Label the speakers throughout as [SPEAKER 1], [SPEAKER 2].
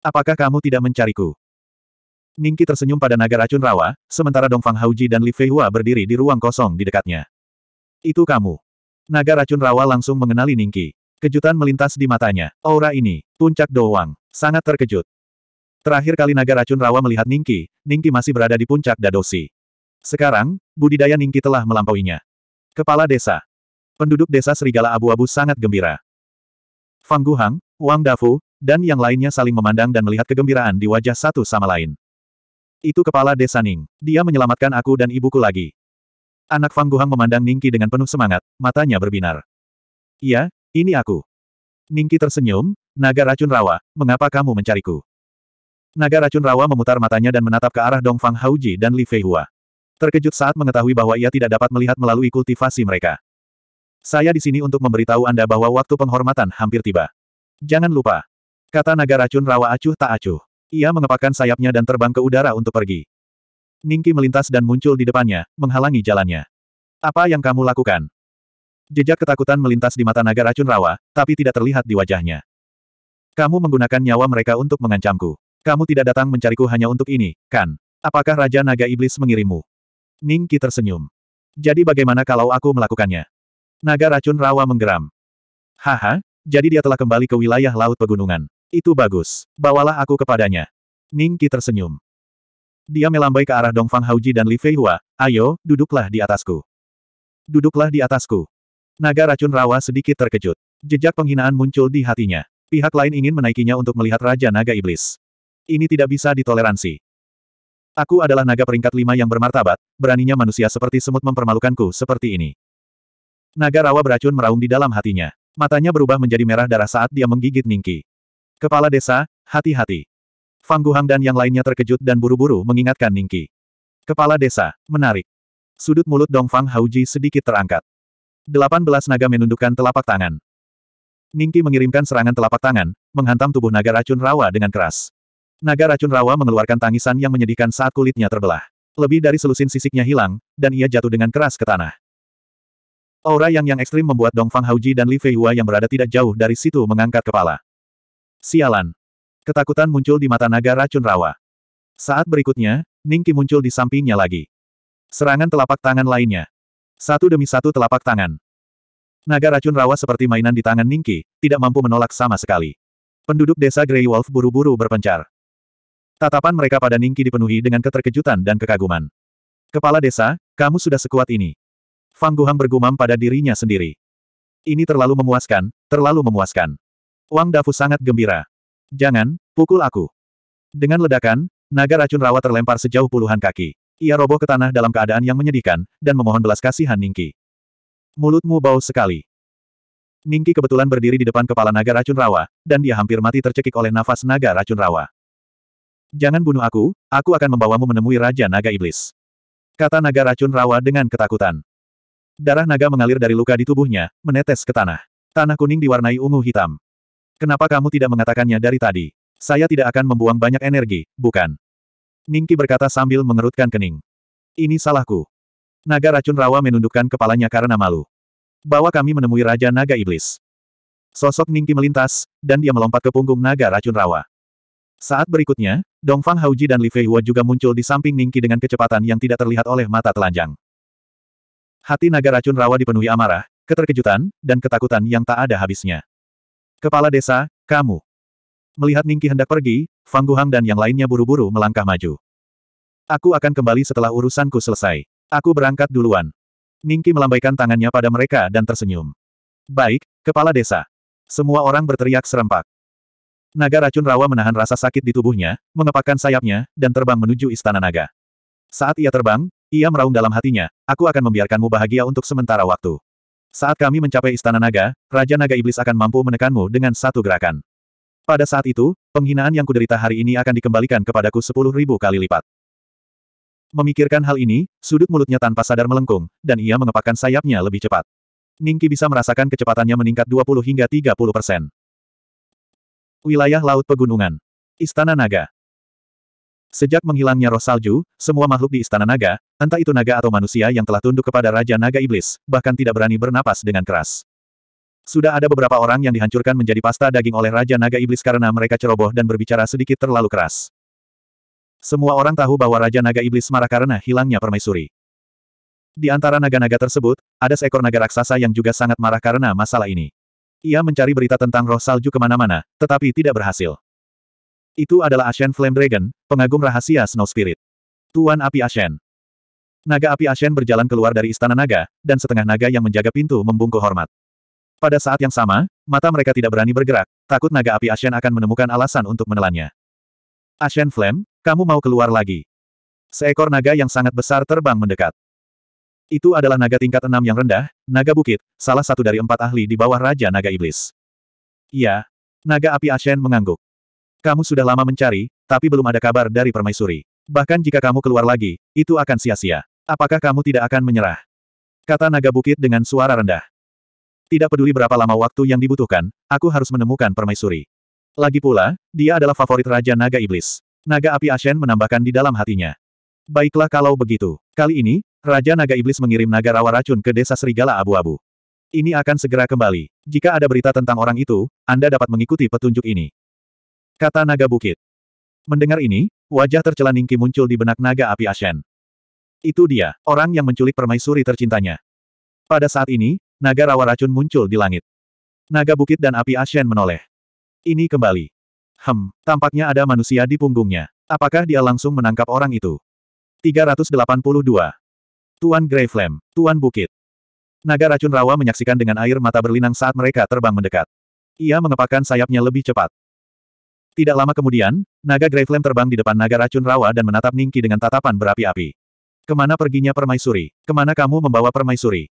[SPEAKER 1] Apakah kamu tidak mencariku? Ningki tersenyum pada naga racun rawa, sementara Dongfang Hauji dan Li Feihua berdiri di ruang kosong di dekatnya. Itu kamu. Naga racun rawa langsung mengenali Ningki. Kejutan melintas di matanya. Aura ini, puncak doang, sangat terkejut. Terakhir kali naga racun rawa melihat Ningki, Ningki masih berada di puncak Dadosi. Sekarang, budidaya Ningki telah melampauinya. Kepala desa. Penduduk desa Serigala Abu-Abu sangat gembira. Fang Guhang, Wang Dafu, dan yang lainnya saling memandang dan melihat kegembiraan di wajah satu sama lain. Itu kepala desa Ning. Dia menyelamatkan aku dan ibuku lagi. Anak Fang Guhang memandang Ningki dengan penuh semangat, matanya berbinar. Iya, ini aku. Ningki tersenyum, naga racun rawa, mengapa kamu mencariku? Naga racun rawa memutar matanya dan menatap ke arah Dong Fang Haoji dan Li Feihua. Terkejut saat mengetahui bahwa ia tidak dapat melihat melalui kultivasi mereka. Saya di sini untuk memberitahu Anda bahwa waktu penghormatan hampir tiba. Jangan lupa, Kata naga racun rawa acuh tak acuh. Ia mengepakkan sayapnya dan terbang ke udara untuk pergi. Ningki melintas dan muncul di depannya, menghalangi jalannya. Apa yang kamu lakukan? Jejak ketakutan melintas di mata naga racun rawa, tapi tidak terlihat di wajahnya. Kamu menggunakan nyawa mereka untuk mengancamku. Kamu tidak datang mencariku hanya untuk ini, kan? Apakah Raja Naga Iblis mengirimu? Ningki tersenyum. Jadi bagaimana kalau aku melakukannya? Naga racun rawa menggeram. Haha, jadi dia telah kembali ke wilayah Laut Pegunungan. Itu bagus. Bawalah aku kepadanya. Ning Qi tersenyum. Dia melambai ke arah Dongfang Hauji dan Li Feihua, ayo, duduklah di atasku. Duduklah di atasku. Naga racun rawa sedikit terkejut. Jejak penghinaan muncul di hatinya. Pihak lain ingin menaikinya untuk melihat Raja Naga Iblis. Ini tidak bisa ditoleransi. Aku adalah naga peringkat lima yang bermartabat, beraninya manusia seperti semut mempermalukanku seperti ini. Naga rawa beracun meraung di dalam hatinya. Matanya berubah menjadi merah darah saat dia menggigit Ningki. Kepala desa, hati-hati. Fang Guhang dan yang lainnya terkejut dan buru-buru mengingatkan Ningki. Kepala desa, menarik. Sudut mulut Dong Fang Hauji sedikit terangkat. Delapan belas naga menundukkan telapak tangan. Ningki mengirimkan serangan telapak tangan, menghantam tubuh naga racun rawa dengan keras. Naga racun rawa mengeluarkan tangisan yang menyedihkan saat kulitnya terbelah. Lebih dari selusin sisiknya hilang, dan ia jatuh dengan keras ke tanah. Aura yang yang ekstrim membuat Dong Fang Hauji dan Li Feihua yang berada tidak jauh dari situ mengangkat kepala. Sialan. Ketakutan muncul di mata naga racun rawa. Saat berikutnya, Ningki muncul di sampingnya lagi. Serangan telapak tangan lainnya. Satu demi satu telapak tangan. Naga racun rawa seperti mainan di tangan Ningki, tidak mampu menolak sama sekali. Penduduk desa Grey Wolf buru-buru berpencar. Tatapan mereka pada Ningki dipenuhi dengan keterkejutan dan kekaguman. Kepala desa, kamu sudah sekuat ini. Fang Guhang bergumam pada dirinya sendiri. Ini terlalu memuaskan, terlalu memuaskan. Wang Dafu sangat gembira. Jangan, pukul aku. Dengan ledakan, naga racun rawa terlempar sejauh puluhan kaki. Ia roboh ke tanah dalam keadaan yang menyedihkan, dan memohon belas kasihan Ningki. Mulutmu bau sekali. Ningki kebetulan berdiri di depan kepala naga racun rawa, dan dia hampir mati tercekik oleh nafas naga racun rawa. Jangan bunuh aku, aku akan membawamu menemui Raja Naga Iblis. Kata naga racun rawa dengan ketakutan. Darah naga mengalir dari luka di tubuhnya, menetes ke tanah. Tanah kuning diwarnai ungu hitam. Kenapa kamu tidak mengatakannya dari tadi? Saya tidak akan membuang banyak energi, bukan? Ningki berkata sambil mengerutkan kening. Ini salahku. Naga racun rawa menundukkan kepalanya karena malu. Bahwa kami menemui Raja Naga Iblis. Sosok Ningki melintas, dan dia melompat ke punggung naga racun rawa. Saat berikutnya, Dongfang Hauji dan Li Feihua juga muncul di samping Ningki dengan kecepatan yang tidak terlihat oleh mata telanjang. Hati naga racun rawa dipenuhi amarah, keterkejutan, dan ketakutan yang tak ada habisnya. Kepala desa, kamu. Melihat Ningki hendak pergi, Fang Guhang dan yang lainnya buru-buru melangkah maju. Aku akan kembali setelah urusanku selesai. Aku berangkat duluan. Ningki melambaikan tangannya pada mereka dan tersenyum. Baik, kepala desa. Semua orang berteriak serempak. Naga racun rawa menahan rasa sakit di tubuhnya, mengepakkan sayapnya, dan terbang menuju istana naga. Saat ia terbang, ia meraung dalam hatinya, aku akan membiarkanmu bahagia untuk sementara waktu. Saat kami mencapai istana naga, Raja Naga Iblis akan mampu menekanmu dengan satu gerakan. Pada saat itu, penghinaan yang kuderita hari ini akan dikembalikan kepadaku sepuluh ribu kali lipat. Memikirkan hal ini, sudut mulutnya tanpa sadar melengkung, dan ia mengepakkan sayapnya lebih cepat. Ningki bisa merasakan kecepatannya meningkat 20 hingga 30 persen. Wilayah Laut Pegunungan Istana Naga Sejak menghilangnya roh salju, semua makhluk di istana naga, entah itu naga atau manusia yang telah tunduk kepada Raja Naga Iblis, bahkan tidak berani bernapas dengan keras. Sudah ada beberapa orang yang dihancurkan menjadi pasta daging oleh Raja Naga Iblis karena mereka ceroboh dan berbicara sedikit terlalu keras. Semua orang tahu bahwa Raja Naga Iblis marah karena hilangnya permaisuri. Di antara naga-naga tersebut, ada seekor naga raksasa yang juga sangat marah karena masalah ini. Ia mencari berita tentang roh salju kemana-mana, tetapi tidak berhasil. Itu adalah Ashen Flame Dragon, pengagum rahasia Snow Spirit. Tuan Api Ashen. Naga Api Ashen berjalan keluar dari istana naga, dan setengah naga yang menjaga pintu membungkuk hormat. Pada saat yang sama, mata mereka tidak berani bergerak, takut naga api Ashen akan menemukan alasan untuk menelannya. Ashen Flame, kamu mau keluar lagi. Seekor naga yang sangat besar terbang mendekat. Itu adalah naga tingkat enam yang rendah, naga bukit, salah satu dari empat ahli di bawah Raja Naga Iblis. Iya. Naga api Ashen mengangguk. Kamu sudah lama mencari, tapi belum ada kabar dari permaisuri. Bahkan jika kamu keluar lagi, itu akan sia-sia. Apakah kamu tidak akan menyerah? Kata naga bukit dengan suara rendah. Tidak peduli berapa lama waktu yang dibutuhkan, aku harus menemukan permaisuri. Lagi pula, dia adalah favorit Raja Naga Iblis. Naga api Ashen menambahkan di dalam hatinya. Baiklah kalau begitu. Kali ini, Raja Naga Iblis mengirim naga rawa racun ke desa Serigala Abu-Abu. Ini akan segera kembali. Jika ada berita tentang orang itu, Anda dapat mengikuti petunjuk ini. Kata naga bukit. Mendengar ini, wajah tercela Ningki muncul di benak naga api Ashen. Itu dia, orang yang menculik permaisuri tercintanya. Pada saat ini, naga rawa racun muncul di langit. Naga bukit dan api Ashen menoleh. Ini kembali. Hem, tampaknya ada manusia di punggungnya. Apakah dia langsung menangkap orang itu? 382. Tuan greyflame Tuan Bukit. Naga racun rawa menyaksikan dengan air mata berlinang saat mereka terbang mendekat. Ia mengepakkan sayapnya lebih cepat. Tidak lama kemudian, naga Graveland terbang di depan naga racun rawa dan menatap Ningki dengan tatapan berapi-api. Kemana perginya permaisuri? Kemana kamu membawa permaisuri?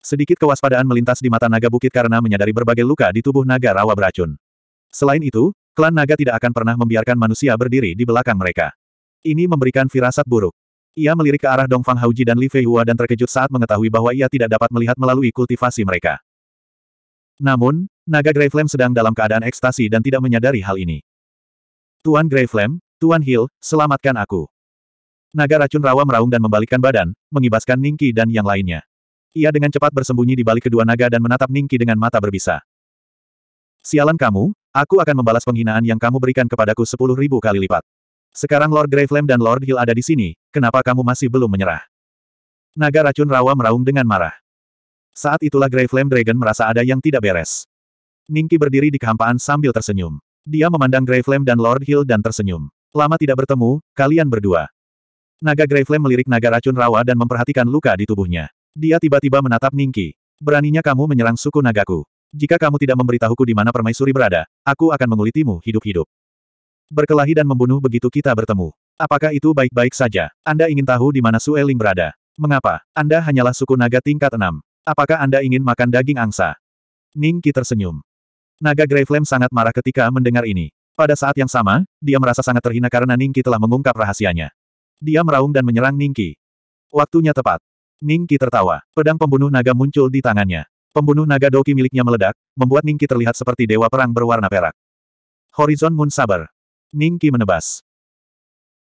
[SPEAKER 1] Sedikit kewaspadaan melintas di mata naga bukit karena menyadari berbagai luka di tubuh naga rawa beracun. Selain itu, klan naga tidak akan pernah membiarkan manusia berdiri di belakang mereka. Ini memberikan firasat buruk. Ia melirik ke arah Dongfang Hauji dan Li Feihua dan terkejut saat mengetahui bahwa ia tidak dapat melihat melalui kultivasi mereka. Namun, Naga Greyflame sedang dalam keadaan ekstasi dan tidak menyadari hal ini. Tuan Greyflame, Tuan Hill, selamatkan aku. Naga racun rawa meraung dan membalikkan badan, mengibaskan Ningki dan yang lainnya. Ia dengan cepat bersembunyi di balik kedua naga dan menatap Ningki dengan mata berbisa. Sialan kamu, aku akan membalas penghinaan yang kamu berikan kepadaku sepuluh ribu kali lipat. Sekarang Lord Greyflame dan Lord Hill ada di sini, kenapa kamu masih belum menyerah? Naga racun rawa meraung dengan marah. Saat itulah Greyflame Dragon merasa ada yang tidak beres. Ningki berdiri di kehampaan sambil tersenyum. Dia memandang Graveflame dan Lord Hill dan tersenyum. Lama tidak bertemu, kalian berdua. Naga Graveflame melirik naga racun rawa dan memperhatikan luka di tubuhnya. Dia tiba-tiba menatap Ningki. Beraninya kamu menyerang suku nagaku. Jika kamu tidak memberitahuku di mana permaisuri berada, aku akan mengulitimu hidup-hidup. Berkelahi dan membunuh begitu kita bertemu. Apakah itu baik-baik saja? Anda ingin tahu di mana Sueling berada? Mengapa? Anda hanyalah suku naga tingkat enam. Apakah Anda ingin makan daging angsa? Ningki tersenyum. Naga Gravelem sangat marah ketika mendengar ini. Pada saat yang sama, dia merasa sangat terhina karena Ningki telah mengungkap rahasianya. Dia meraung dan menyerang Ningki. Waktunya tepat. Ningki tertawa. Pedang pembunuh naga muncul di tangannya. Pembunuh naga Doki miliknya meledak, membuat Ningki terlihat seperti dewa perang berwarna perak. Horizon Moon Saber. Ningki menebas.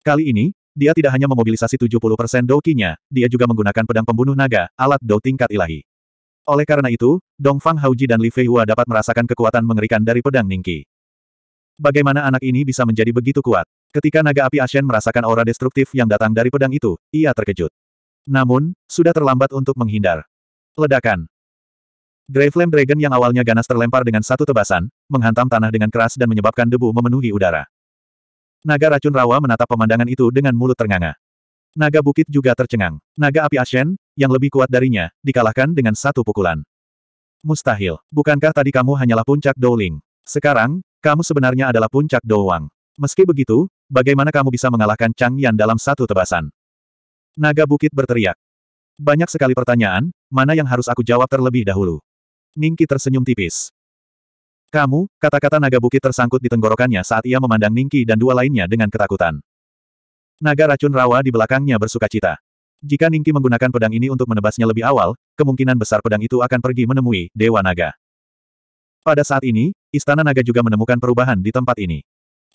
[SPEAKER 1] Kali ini, dia tidak hanya memobilisasi 70% Dokinya, dia juga menggunakan pedang pembunuh naga, alat Do tingkat ilahi. Oleh karena itu, Dong Fang Hauji dan Li Fei Hua dapat merasakan kekuatan mengerikan dari pedang Ningqi. Bagaimana anak ini bisa menjadi begitu kuat? Ketika naga api Ashen merasakan aura destruktif yang datang dari pedang itu, ia terkejut. Namun, sudah terlambat untuk menghindar. Ledakan. Grey Flame Dragon yang awalnya ganas terlempar dengan satu tebasan, menghantam tanah dengan keras dan menyebabkan debu memenuhi udara. Naga racun rawa menatap pemandangan itu dengan mulut ternganga. Naga bukit juga tercengang. Naga api Ashen, yang lebih kuat darinya, dikalahkan dengan satu pukulan. Mustahil. Bukankah tadi kamu hanyalah puncak Douling? Sekarang, kamu sebenarnya adalah puncak Douwang. Meski begitu, bagaimana kamu bisa mengalahkan Chang Yan dalam satu tebasan? Naga bukit berteriak. Banyak sekali pertanyaan, mana yang harus aku jawab terlebih dahulu? Ningki tersenyum tipis. Kamu, kata-kata naga bukit tersangkut di tenggorokannya saat ia memandang Ningki dan dua lainnya dengan ketakutan. Naga racun rawa di belakangnya bersuka cita. Jika Ningki menggunakan pedang ini untuk menebasnya lebih awal, kemungkinan besar pedang itu akan pergi menemui Dewa Naga. Pada saat ini, Istana Naga juga menemukan perubahan di tempat ini.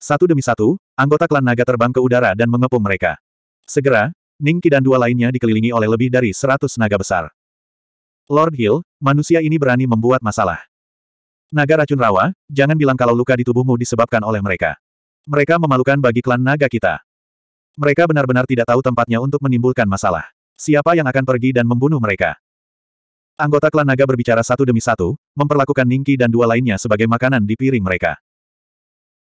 [SPEAKER 1] Satu demi satu, anggota klan Naga terbang ke udara dan mengepung mereka. Segera, Ningki dan dua lainnya dikelilingi oleh lebih dari seratus naga besar. Lord Hill, manusia ini berani membuat masalah. Naga racun rawa, jangan bilang kalau luka di tubuhmu disebabkan oleh mereka. Mereka memalukan bagi klan naga kita. Mereka benar-benar tidak tahu tempatnya untuk menimbulkan masalah. Siapa yang akan pergi dan membunuh mereka? Anggota klan naga berbicara satu demi satu, memperlakukan Ningki dan dua lainnya sebagai makanan di piring mereka.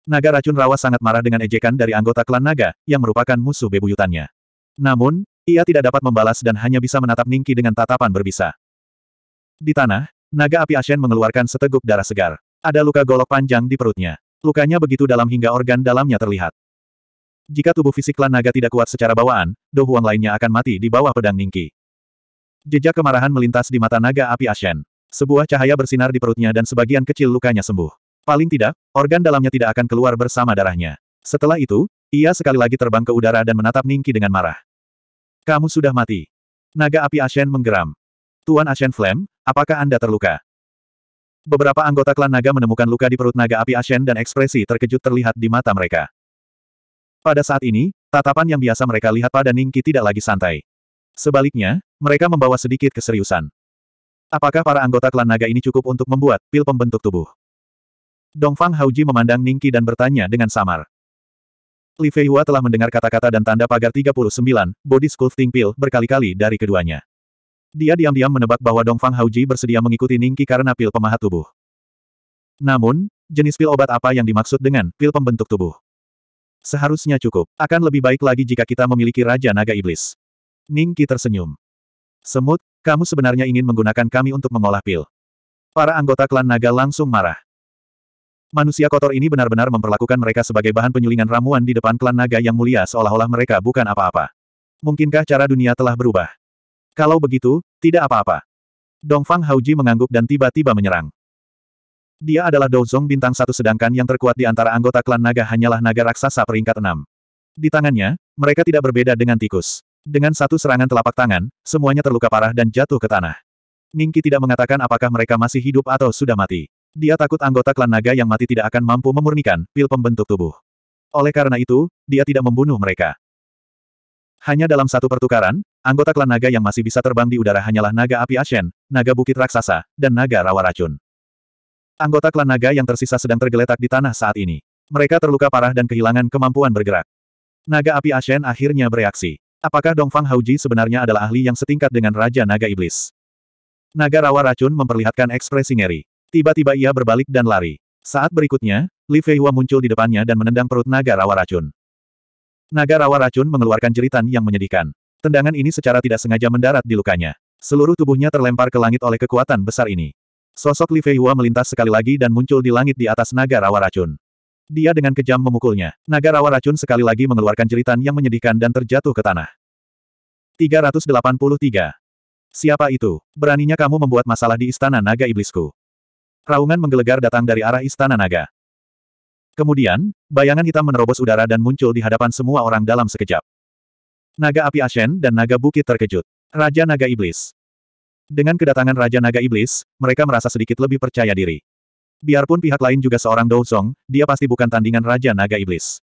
[SPEAKER 1] Naga racun rawa sangat marah dengan ejekan dari anggota klan naga, yang merupakan musuh bebuyutannya. Namun, ia tidak dapat membalas dan hanya bisa menatap Ningki dengan tatapan berbisa. Di tanah, naga api Ashen mengeluarkan seteguk darah segar. Ada luka golok panjang di perutnya. Lukanya begitu dalam hingga organ dalamnya terlihat. Jika tubuh fisik klan naga tidak kuat secara bawaan, Do Huang lainnya akan mati di bawah pedang Ningki. Jejak kemarahan melintas di mata naga api Ashen. Sebuah cahaya bersinar di perutnya dan sebagian kecil lukanya sembuh. Paling tidak, organ dalamnya tidak akan keluar bersama darahnya. Setelah itu, ia sekali lagi terbang ke udara dan menatap Ningki dengan marah. Kamu sudah mati. Naga api Ashen menggeram. Tuan Ashen Flame, apakah Anda terluka? Beberapa anggota klan naga menemukan luka di perut naga api Ashen dan ekspresi terkejut terlihat di mata mereka. Pada saat ini, tatapan yang biasa mereka lihat pada Ningki tidak lagi santai. Sebaliknya, mereka membawa sedikit keseriusan. Apakah para anggota klan naga ini cukup untuk membuat pil pembentuk tubuh? Dongfang Hauji memandang Ningki dan bertanya dengan samar. Li Feihua telah mendengar kata-kata dan tanda pagar 39, body sculpting pil, berkali-kali dari keduanya. Dia diam-diam menebak bahwa Dongfang Hauji bersedia mengikuti Ningki karena pil pemahat tubuh. Namun, jenis pil obat apa yang dimaksud dengan pil pembentuk tubuh? Seharusnya cukup. Akan lebih baik lagi jika kita memiliki Raja Naga Iblis. Ning Ningki tersenyum. Semut, kamu sebenarnya ingin menggunakan kami untuk mengolah pil. Para anggota klan naga langsung marah. Manusia kotor ini benar-benar memperlakukan mereka sebagai bahan penyulingan ramuan di depan klan naga yang mulia seolah-olah mereka bukan apa-apa. Mungkinkah cara dunia telah berubah? Kalau begitu, tidak apa-apa. Dongfang Hauji mengangguk dan tiba-tiba menyerang. Dia adalah Douzong bintang satu sedangkan yang terkuat di antara anggota klan naga hanyalah naga raksasa peringkat enam. Di tangannya, mereka tidak berbeda dengan tikus. Dengan satu serangan telapak tangan, semuanya terluka parah dan jatuh ke tanah. Ningki tidak mengatakan apakah mereka masih hidup atau sudah mati. Dia takut anggota klan naga yang mati tidak akan mampu memurnikan pil pembentuk tubuh. Oleh karena itu, dia tidak membunuh mereka. Hanya dalam satu pertukaran, anggota klan naga yang masih bisa terbang di udara hanyalah naga api Ashen, naga bukit raksasa, dan naga rawa racun. Anggota klan naga yang tersisa sedang tergeletak di tanah saat ini. Mereka terluka parah dan kehilangan kemampuan bergerak. Naga api Ashen akhirnya bereaksi. Apakah Dongfang Hauji sebenarnya adalah ahli yang setingkat dengan Raja Naga Iblis? Naga rawa racun memperlihatkan ekspresi ngeri. Tiba-tiba ia berbalik dan lari. Saat berikutnya, Li Feihua muncul di depannya dan menendang perut naga rawa racun. Naga rawa racun mengeluarkan jeritan yang menyedihkan. Tendangan ini secara tidak sengaja mendarat di lukanya. Seluruh tubuhnya terlempar ke langit oleh kekuatan besar ini. Sosok Li Fei Hua melintas sekali lagi dan muncul di langit di atas naga rawa racun. Dia dengan kejam memukulnya. Naga rawa racun sekali lagi mengeluarkan jeritan yang menyedihkan dan terjatuh ke tanah. 383. Siapa itu? Beraninya kamu membuat masalah di istana naga iblisku. Raungan menggelegar datang dari arah istana naga. Kemudian, bayangan hitam menerobos udara dan muncul di hadapan semua orang dalam sekejap. Naga api Ashen dan naga bukit terkejut. Raja naga iblis. Dengan kedatangan Raja Naga Iblis, mereka merasa sedikit lebih percaya diri. Biarpun pihak lain juga seorang Douzong, dia pasti bukan tandingan Raja Naga Iblis.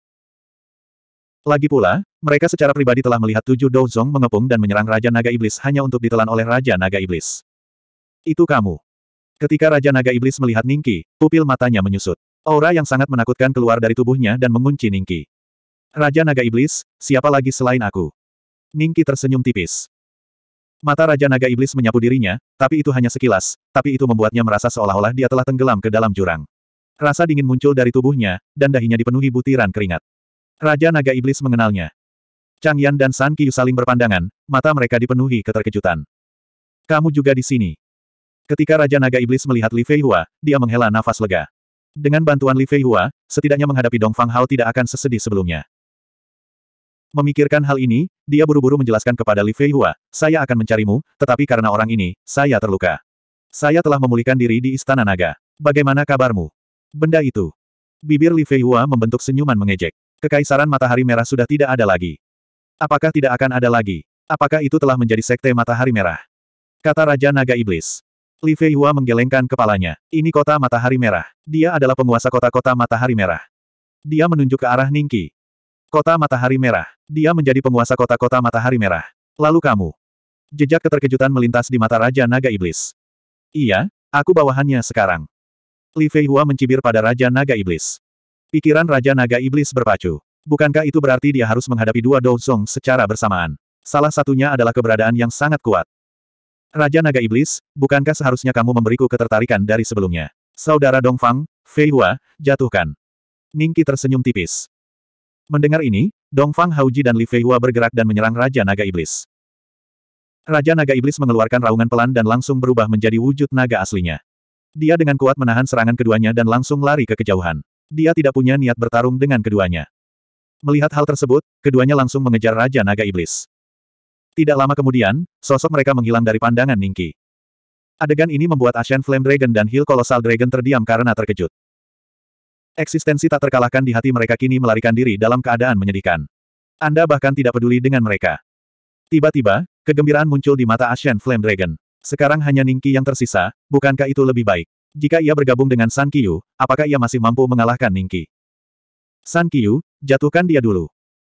[SPEAKER 1] Lagi pula, mereka secara pribadi telah melihat tujuh Douzong mengepung dan menyerang Raja Naga Iblis hanya untuk ditelan oleh Raja Naga Iblis. Itu kamu. Ketika Raja Naga Iblis melihat Ningki, pupil matanya menyusut. Aura yang sangat menakutkan keluar dari tubuhnya dan mengunci Ningki. Raja Naga Iblis, siapa lagi selain aku? Ningki tersenyum tipis. Mata Raja Naga Iblis menyapu dirinya, tapi itu hanya sekilas, tapi itu membuatnya merasa seolah-olah dia telah tenggelam ke dalam jurang. Rasa dingin muncul dari tubuhnya, dan dahinya dipenuhi butiran keringat. Raja Naga Iblis mengenalnya. Chang Yan dan San Qiyu saling berpandangan, mata mereka dipenuhi keterkejutan. Kamu juga di sini. Ketika Raja Naga Iblis melihat Li Fei Hua, dia menghela nafas lega. Dengan bantuan Li Fei Hua, setidaknya menghadapi Dong Fang Hao tidak akan sesedih sebelumnya. Memikirkan hal ini, dia buru-buru menjelaskan kepada Li Fei Hua, saya akan mencarimu, tetapi karena orang ini, saya terluka. Saya telah memulihkan diri di Istana Naga. Bagaimana kabarmu? Benda itu. Bibir Li Fei Hua membentuk senyuman mengejek. Kekaisaran Matahari Merah sudah tidak ada lagi. Apakah tidak akan ada lagi? Apakah itu telah menjadi sekte Matahari Merah? Kata Raja Naga Iblis. Li Fei Hua menggelengkan kepalanya. Ini kota Matahari Merah. Dia adalah penguasa kota-kota Matahari Merah. Dia menunjuk ke arah Ningki. Kota Matahari Merah. Dia menjadi penguasa kota-kota Matahari Merah. Lalu kamu. Jejak keterkejutan melintas di mata Raja Naga Iblis. Iya, aku bawahannya sekarang. Li Fei Hua mencibir pada Raja Naga Iblis. Pikiran Raja Naga Iblis berpacu. Bukankah itu berarti dia harus menghadapi dua Dozong secara bersamaan? Salah satunya adalah keberadaan yang sangat kuat. Raja Naga Iblis, bukankah seharusnya kamu memberiku ketertarikan dari sebelumnya? Saudara Dongfang, Hua, jatuhkan. Ningki tersenyum tipis. Mendengar ini, Dongfang Hauji dan Li Feihua bergerak dan menyerang Raja Naga Iblis. Raja Naga Iblis mengeluarkan raungan pelan dan langsung berubah menjadi wujud naga aslinya. Dia dengan kuat menahan serangan keduanya dan langsung lari ke kejauhan. Dia tidak punya niat bertarung dengan keduanya. Melihat hal tersebut, keduanya langsung mengejar Raja Naga Iblis. Tidak lama kemudian, sosok mereka menghilang dari pandangan Ningki. Adegan ini membuat Ashen Flame Dragon dan Hill Colossal Dragon terdiam karena terkejut. Eksistensi tak terkalahkan di hati mereka kini melarikan diri dalam keadaan menyedihkan. Anda bahkan tidak peduli dengan mereka. Tiba-tiba, kegembiraan muncul di mata Ashen Flame Dragon. Sekarang hanya Ningki yang tersisa, bukankah itu lebih baik? Jika ia bergabung dengan San Kiyu, apakah ia masih mampu mengalahkan Ningki? San Kiyu, jatuhkan dia dulu.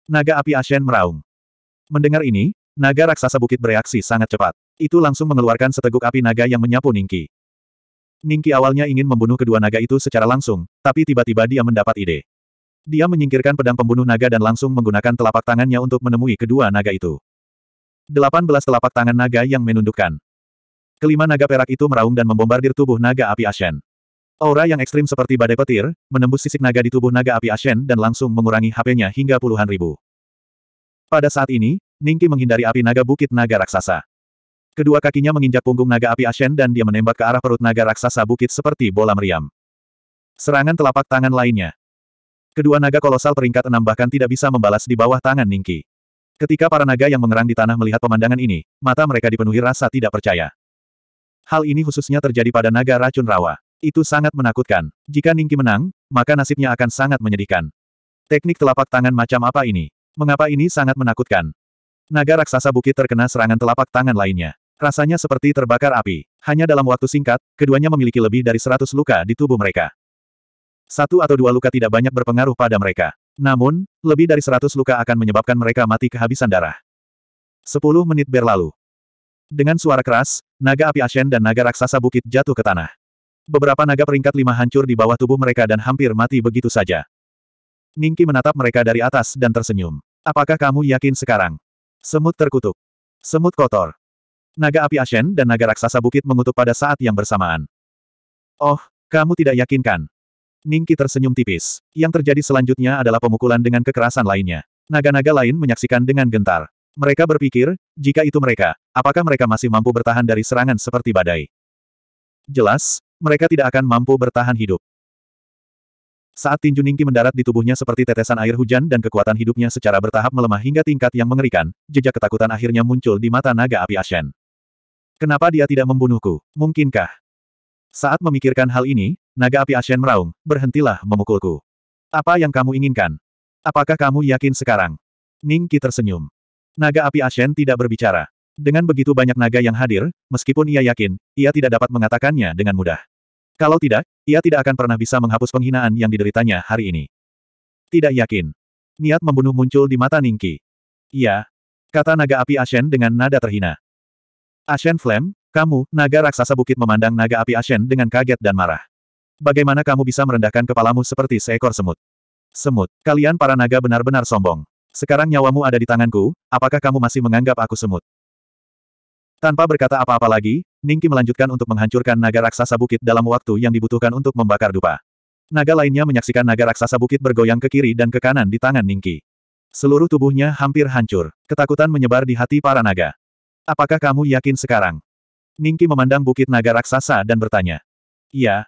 [SPEAKER 1] Naga api Ashen meraung. Mendengar ini, naga raksasa bukit bereaksi sangat cepat. Itu langsung mengeluarkan seteguk api naga yang menyapu Ningki. Ningki awalnya ingin membunuh kedua naga itu secara langsung, tapi tiba-tiba dia mendapat ide. Dia menyingkirkan pedang pembunuh naga dan langsung menggunakan telapak tangannya untuk menemui kedua naga itu. Delapan telapak tangan naga yang menundukkan. Kelima naga perak itu meraung dan membombardir tubuh naga api Ashen. Aura yang ekstrim seperti badai petir, menembus sisik naga di tubuh naga api Ashen dan langsung mengurangi HP-nya hingga puluhan ribu. Pada saat ini, Ningki menghindari api naga bukit naga raksasa. Kedua kakinya menginjak punggung naga api Ashen dan dia menembak ke arah perut naga raksasa bukit seperti bola meriam. Serangan telapak tangan lainnya. Kedua naga kolosal peringkat enam bahkan tidak bisa membalas di bawah tangan Ningki. Ketika para naga yang mengerang di tanah melihat pemandangan ini, mata mereka dipenuhi rasa tidak percaya. Hal ini khususnya terjadi pada naga racun rawa. Itu sangat menakutkan. Jika Ningki menang, maka nasibnya akan sangat menyedihkan. Teknik telapak tangan macam apa ini? Mengapa ini sangat menakutkan? Naga raksasa bukit terkena serangan telapak tangan lainnya. Rasanya seperti terbakar api. Hanya dalam waktu singkat, keduanya memiliki lebih dari seratus luka di tubuh mereka. Satu atau dua luka tidak banyak berpengaruh pada mereka. Namun, lebih dari seratus luka akan menyebabkan mereka mati kehabisan darah. Sepuluh menit berlalu. Dengan suara keras, naga api Ashen dan naga raksasa bukit jatuh ke tanah. Beberapa naga peringkat lima hancur di bawah tubuh mereka dan hampir mati begitu saja. Ningki menatap mereka dari atas dan tersenyum. Apakah kamu yakin sekarang? Semut terkutuk. Semut kotor. Naga api Ashen dan naga raksasa bukit mengutuk pada saat yang bersamaan. Oh, kamu tidak yakinkan. Ningki tersenyum tipis. Yang terjadi selanjutnya adalah pemukulan dengan kekerasan lainnya. Naga-naga lain menyaksikan dengan gentar. Mereka berpikir, jika itu mereka, apakah mereka masih mampu bertahan dari serangan seperti badai? Jelas, mereka tidak akan mampu bertahan hidup. Saat tinju Ningki mendarat di tubuhnya seperti tetesan air hujan dan kekuatan hidupnya secara bertahap melemah hingga tingkat yang mengerikan, jejak ketakutan akhirnya muncul di mata naga api Ashen. Kenapa dia tidak membunuhku? Mungkinkah? Saat memikirkan hal ini, naga api Ashen meraung, berhentilah memukulku. Apa yang kamu inginkan? Apakah kamu yakin sekarang? Ning Qi tersenyum. Naga api Ashen tidak berbicara. Dengan begitu banyak naga yang hadir, meskipun ia yakin, ia tidak dapat mengatakannya dengan mudah. Kalau tidak, ia tidak akan pernah bisa menghapus penghinaan yang dideritanya hari ini. Tidak yakin. Niat membunuh muncul di mata Ningki. Iya. Kata naga api Ashen dengan nada terhina. Ashen Flame, kamu, naga raksasa bukit memandang naga api Ashen dengan kaget dan marah. Bagaimana kamu bisa merendahkan kepalamu seperti seekor semut? Semut, kalian para naga benar-benar sombong. Sekarang nyawamu ada di tanganku, apakah kamu masih menganggap aku semut? Tanpa berkata apa-apa lagi, Ningki melanjutkan untuk menghancurkan naga raksasa bukit dalam waktu yang dibutuhkan untuk membakar dupa. Naga lainnya menyaksikan naga raksasa bukit bergoyang ke kiri dan ke kanan di tangan Ningki. Seluruh tubuhnya hampir hancur. Ketakutan menyebar di hati para naga. Apakah kamu yakin sekarang? Ningki memandang bukit naga raksasa dan bertanya. Iya.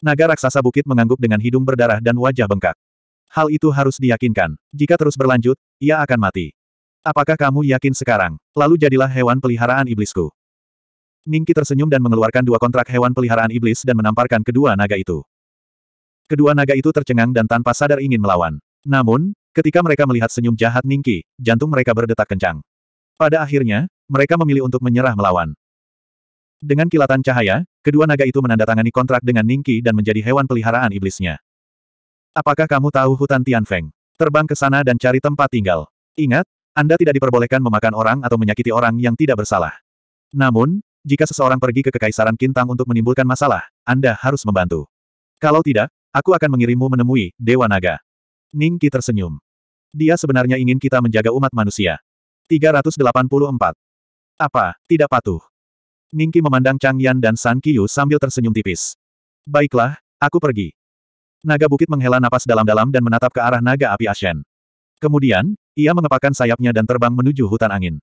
[SPEAKER 1] Naga raksasa bukit mengangguk dengan hidung berdarah dan wajah bengkak. Hal itu harus diyakinkan. Jika terus berlanjut, ia akan mati. Apakah kamu yakin sekarang? Lalu jadilah hewan peliharaan iblisku. Ningki tersenyum dan mengeluarkan dua kontrak hewan peliharaan iblis dan menamparkan kedua naga itu. Kedua naga itu tercengang dan tanpa sadar ingin melawan. Namun, ketika mereka melihat senyum jahat Ningki, jantung mereka berdetak kencang. Pada akhirnya, mereka memilih untuk menyerah melawan. Dengan kilatan cahaya, kedua naga itu menandatangani kontrak dengan Ningki dan menjadi hewan peliharaan iblisnya. Apakah kamu tahu hutan Tianfeng? Terbang ke sana dan cari tempat tinggal. Ingat, Anda tidak diperbolehkan memakan orang atau menyakiti orang yang tidak bersalah. Namun, jika seseorang pergi ke Kekaisaran Kintang untuk menimbulkan masalah, Anda harus membantu. Kalau tidak, aku akan mengirimmu menemui Dewa Naga. Ningki tersenyum. Dia sebenarnya ingin kita menjaga umat manusia. 384. Apa, tidak patuh? Ningki memandang Chang Yan dan San Qiyu sambil tersenyum tipis. Baiklah, aku pergi. Naga bukit menghela napas dalam-dalam dan menatap ke arah naga api Ashen. Kemudian, ia mengepakkan sayapnya dan terbang menuju hutan angin.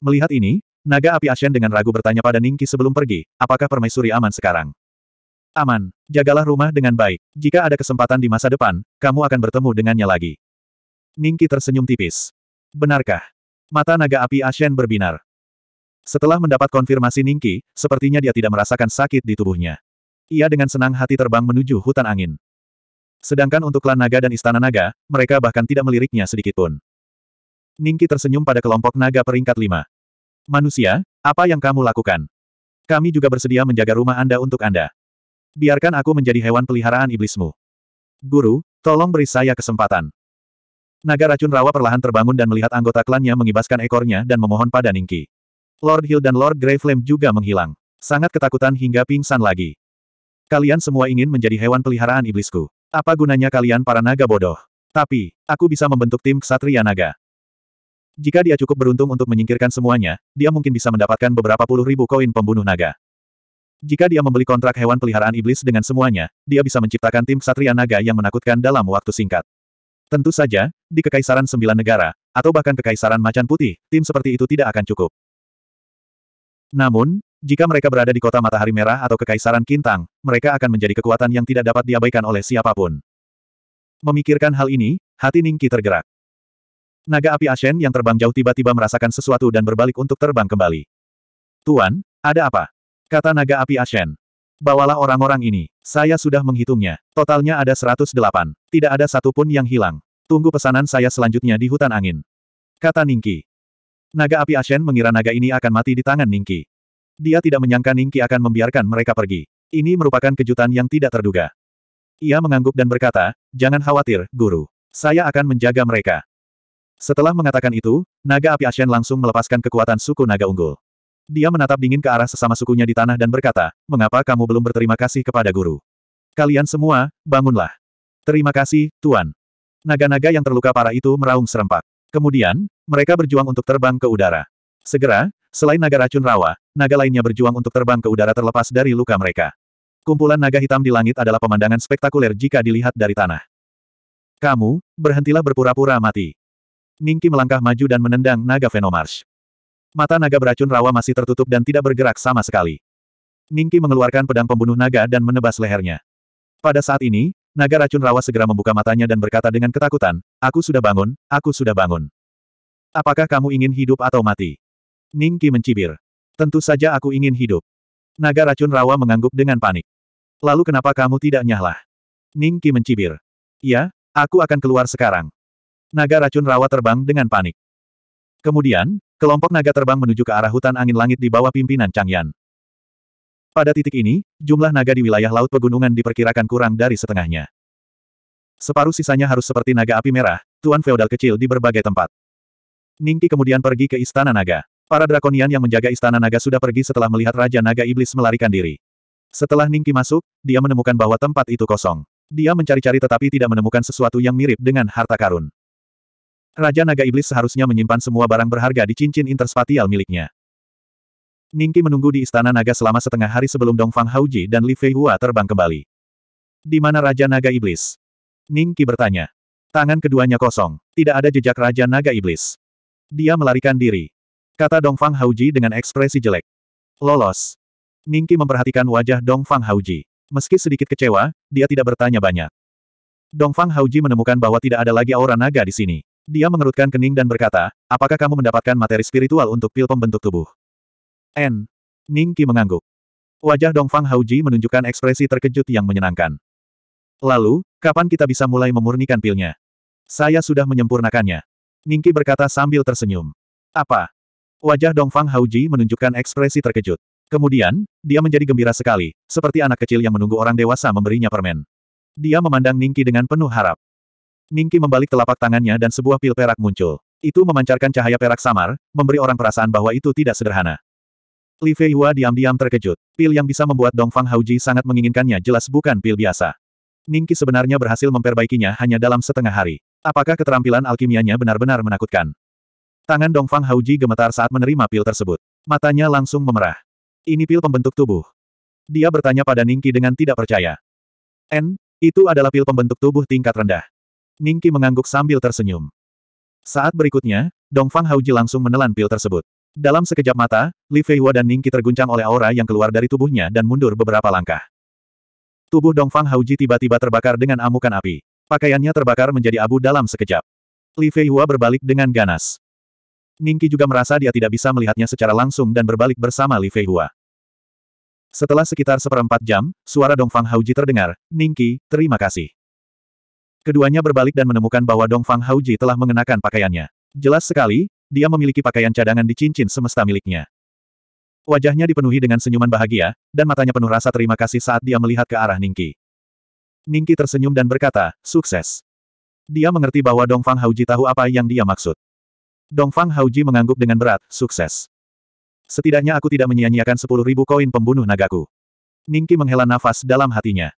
[SPEAKER 1] Melihat ini, naga api Ashen dengan ragu bertanya pada Ningki sebelum pergi, apakah permaisuri aman sekarang? Aman, jagalah rumah dengan baik. Jika ada kesempatan di masa depan, kamu akan bertemu dengannya lagi. Ningki tersenyum tipis. Benarkah? Mata naga api Ashen berbinar. Setelah mendapat konfirmasi Ningki, sepertinya dia tidak merasakan sakit di tubuhnya. Ia dengan senang hati terbang menuju hutan angin. Sedangkan untuk klan naga dan istana naga, mereka bahkan tidak meliriknya sedikitpun. Ningki tersenyum pada kelompok naga peringkat lima. Manusia, apa yang kamu lakukan? Kami juga bersedia menjaga rumah Anda untuk Anda. Biarkan aku menjadi hewan peliharaan iblismu. Guru, tolong beri saya kesempatan. Naga racun rawa perlahan terbangun dan melihat anggota klannya mengibaskan ekornya dan memohon pada Ningki. Lord Hill dan Lord Greyflame juga menghilang. Sangat ketakutan hingga pingsan lagi. Kalian semua ingin menjadi hewan peliharaan iblisku. Apa gunanya kalian para naga bodoh? Tapi, aku bisa membentuk tim Ksatria Naga. Jika dia cukup beruntung untuk menyingkirkan semuanya, dia mungkin bisa mendapatkan beberapa puluh ribu koin pembunuh naga. Jika dia membeli kontrak hewan peliharaan iblis dengan semuanya, dia bisa menciptakan tim Ksatria Naga yang menakutkan dalam waktu singkat. Tentu saja, di Kekaisaran Sembilan Negara, atau bahkan Kekaisaran Macan Putih, tim seperti itu tidak akan cukup. Namun, jika mereka berada di kota matahari merah atau kekaisaran Kintang, mereka akan menjadi kekuatan yang tidak dapat diabaikan oleh siapapun. Memikirkan hal ini, hati Ningki tergerak. Naga api Ashen yang terbang jauh tiba-tiba merasakan sesuatu dan berbalik untuk terbang kembali. Tuan, ada apa? Kata naga api Ashen. Bawalah orang-orang ini. Saya sudah menghitungnya. Totalnya ada 108. Tidak ada satupun yang hilang. Tunggu pesanan saya selanjutnya di hutan angin. Kata Ningki. Naga api Ashen mengira naga ini akan mati di tangan Ningki. Dia tidak menyangka Ningki akan membiarkan mereka pergi. Ini merupakan kejutan yang tidak terduga. Ia mengangguk dan berkata, jangan khawatir, guru. Saya akan menjaga mereka. Setelah mengatakan itu, naga api Ashen langsung melepaskan kekuatan suku naga unggul. Dia menatap dingin ke arah sesama sukunya di tanah dan berkata, mengapa kamu belum berterima kasih kepada guru? Kalian semua, bangunlah. Terima kasih, Tuan. Naga-naga yang terluka parah itu meraung serempak. Kemudian, mereka berjuang untuk terbang ke udara. Segera, selain naga racun rawa, naga lainnya berjuang untuk terbang ke udara terlepas dari luka mereka. Kumpulan naga hitam di langit adalah pemandangan spektakuler jika dilihat dari tanah. Kamu, berhentilah berpura-pura mati. Ningki melangkah maju dan menendang naga Venomarsh. Mata naga beracun rawa masih tertutup dan tidak bergerak sama sekali. Ningki mengeluarkan pedang pembunuh naga dan menebas lehernya. Pada saat ini, Naga racun rawa segera membuka matanya dan berkata dengan ketakutan, Aku sudah bangun, aku sudah bangun. Apakah kamu ingin hidup atau mati? Ningki mencibir. Tentu saja aku ingin hidup. Naga racun rawa mengangguk dengan panik. Lalu kenapa kamu tidak nyahlah? Ningki mencibir. Ya, aku akan keluar sekarang. Naga racun rawa terbang dengan panik. Kemudian, kelompok naga terbang menuju ke arah hutan angin langit di bawah pimpinan Chang Yan. Pada titik ini, jumlah naga di wilayah Laut Pegunungan diperkirakan kurang dari setengahnya. Separuh sisanya harus seperti naga api merah, tuan feodal kecil di berbagai tempat. Ningki kemudian pergi ke Istana Naga. Para drakonian yang menjaga Istana Naga sudah pergi setelah melihat Raja Naga Iblis melarikan diri. Setelah Ningki masuk, dia menemukan bahwa tempat itu kosong. Dia mencari-cari tetapi tidak menemukan sesuatu yang mirip dengan harta karun. Raja Naga Iblis seharusnya menyimpan semua barang berharga di cincin interspatial miliknya. Ningki menunggu di Istana Naga selama setengah hari sebelum Dongfang Hauji dan Li Fei Hua terbang kembali. Di mana Raja Naga Iblis? Ningki bertanya. Tangan keduanya kosong. Tidak ada jejak Raja Naga Iblis. Dia melarikan diri. Kata Dongfang Hauji dengan ekspresi jelek. Lolos. Ningki memperhatikan wajah Dongfang Hauji. Meski sedikit kecewa, dia tidak bertanya banyak. Dongfang Hauji menemukan bahwa tidak ada lagi aura naga di sini. Dia mengerutkan kening dan berkata, apakah kamu mendapatkan materi spiritual untuk pil pembentuk tubuh? N. Ning Qi mengangguk. Wajah Dongfang Hauji menunjukkan ekspresi terkejut yang menyenangkan. Lalu, kapan kita bisa mulai memurnikan pilnya? Saya sudah menyempurnakannya. Ningki berkata sambil tersenyum. Apa? Wajah Dongfang Hauji menunjukkan ekspresi terkejut. Kemudian, dia menjadi gembira sekali, seperti anak kecil yang menunggu orang dewasa memberinya permen. Dia memandang Ningki dengan penuh harap. Ningki membalik telapak tangannya dan sebuah pil perak muncul. Itu memancarkan cahaya perak samar, memberi orang perasaan bahwa itu tidak sederhana. Li Fei Hua diam-diam terkejut. Pil yang bisa membuat Dong Fang Hauji sangat menginginkannya jelas bukan pil biasa. Ningki sebenarnya berhasil memperbaikinya hanya dalam setengah hari. Apakah keterampilan alkimianya benar-benar menakutkan? Tangan Dong Fang Hauji gemetar saat menerima pil tersebut. Matanya langsung memerah. Ini pil pembentuk tubuh. Dia bertanya pada Ningki dengan tidak percaya. N, itu adalah pil pembentuk tubuh tingkat rendah. Ningki mengangguk sambil tersenyum. Saat berikutnya, Dong Fang Hauji langsung menelan pil tersebut. Dalam sekejap mata, Li Feihua dan Ningqi terguncang oleh aura yang keluar dari tubuhnya dan mundur beberapa langkah. Tubuh Dongfang Hauji tiba-tiba terbakar dengan amukan api. Pakaiannya terbakar menjadi abu dalam sekejap. Li Feihua berbalik dengan ganas. Ningqi juga merasa dia tidak bisa melihatnya secara langsung dan berbalik bersama Li Feihua. Setelah sekitar seperempat jam, suara Dongfang Hauji terdengar, Ningki, terima kasih. Keduanya berbalik dan menemukan bahwa Dongfang Hauji telah mengenakan pakaiannya. Jelas sekali, dia memiliki pakaian cadangan di cincin semesta miliknya. Wajahnya dipenuhi dengan senyuman bahagia, dan matanya penuh rasa terima kasih saat dia melihat ke arah Ningki. Ningki tersenyum dan berkata, sukses. Dia mengerti bahwa Dongfang Hauji tahu apa yang dia maksud. Dongfang Hauji mengangguk dengan berat, sukses. Setidaknya aku tidak menyia-nyiakan sepuluh ribu koin pembunuh nagaku. Ningki menghela nafas dalam hatinya.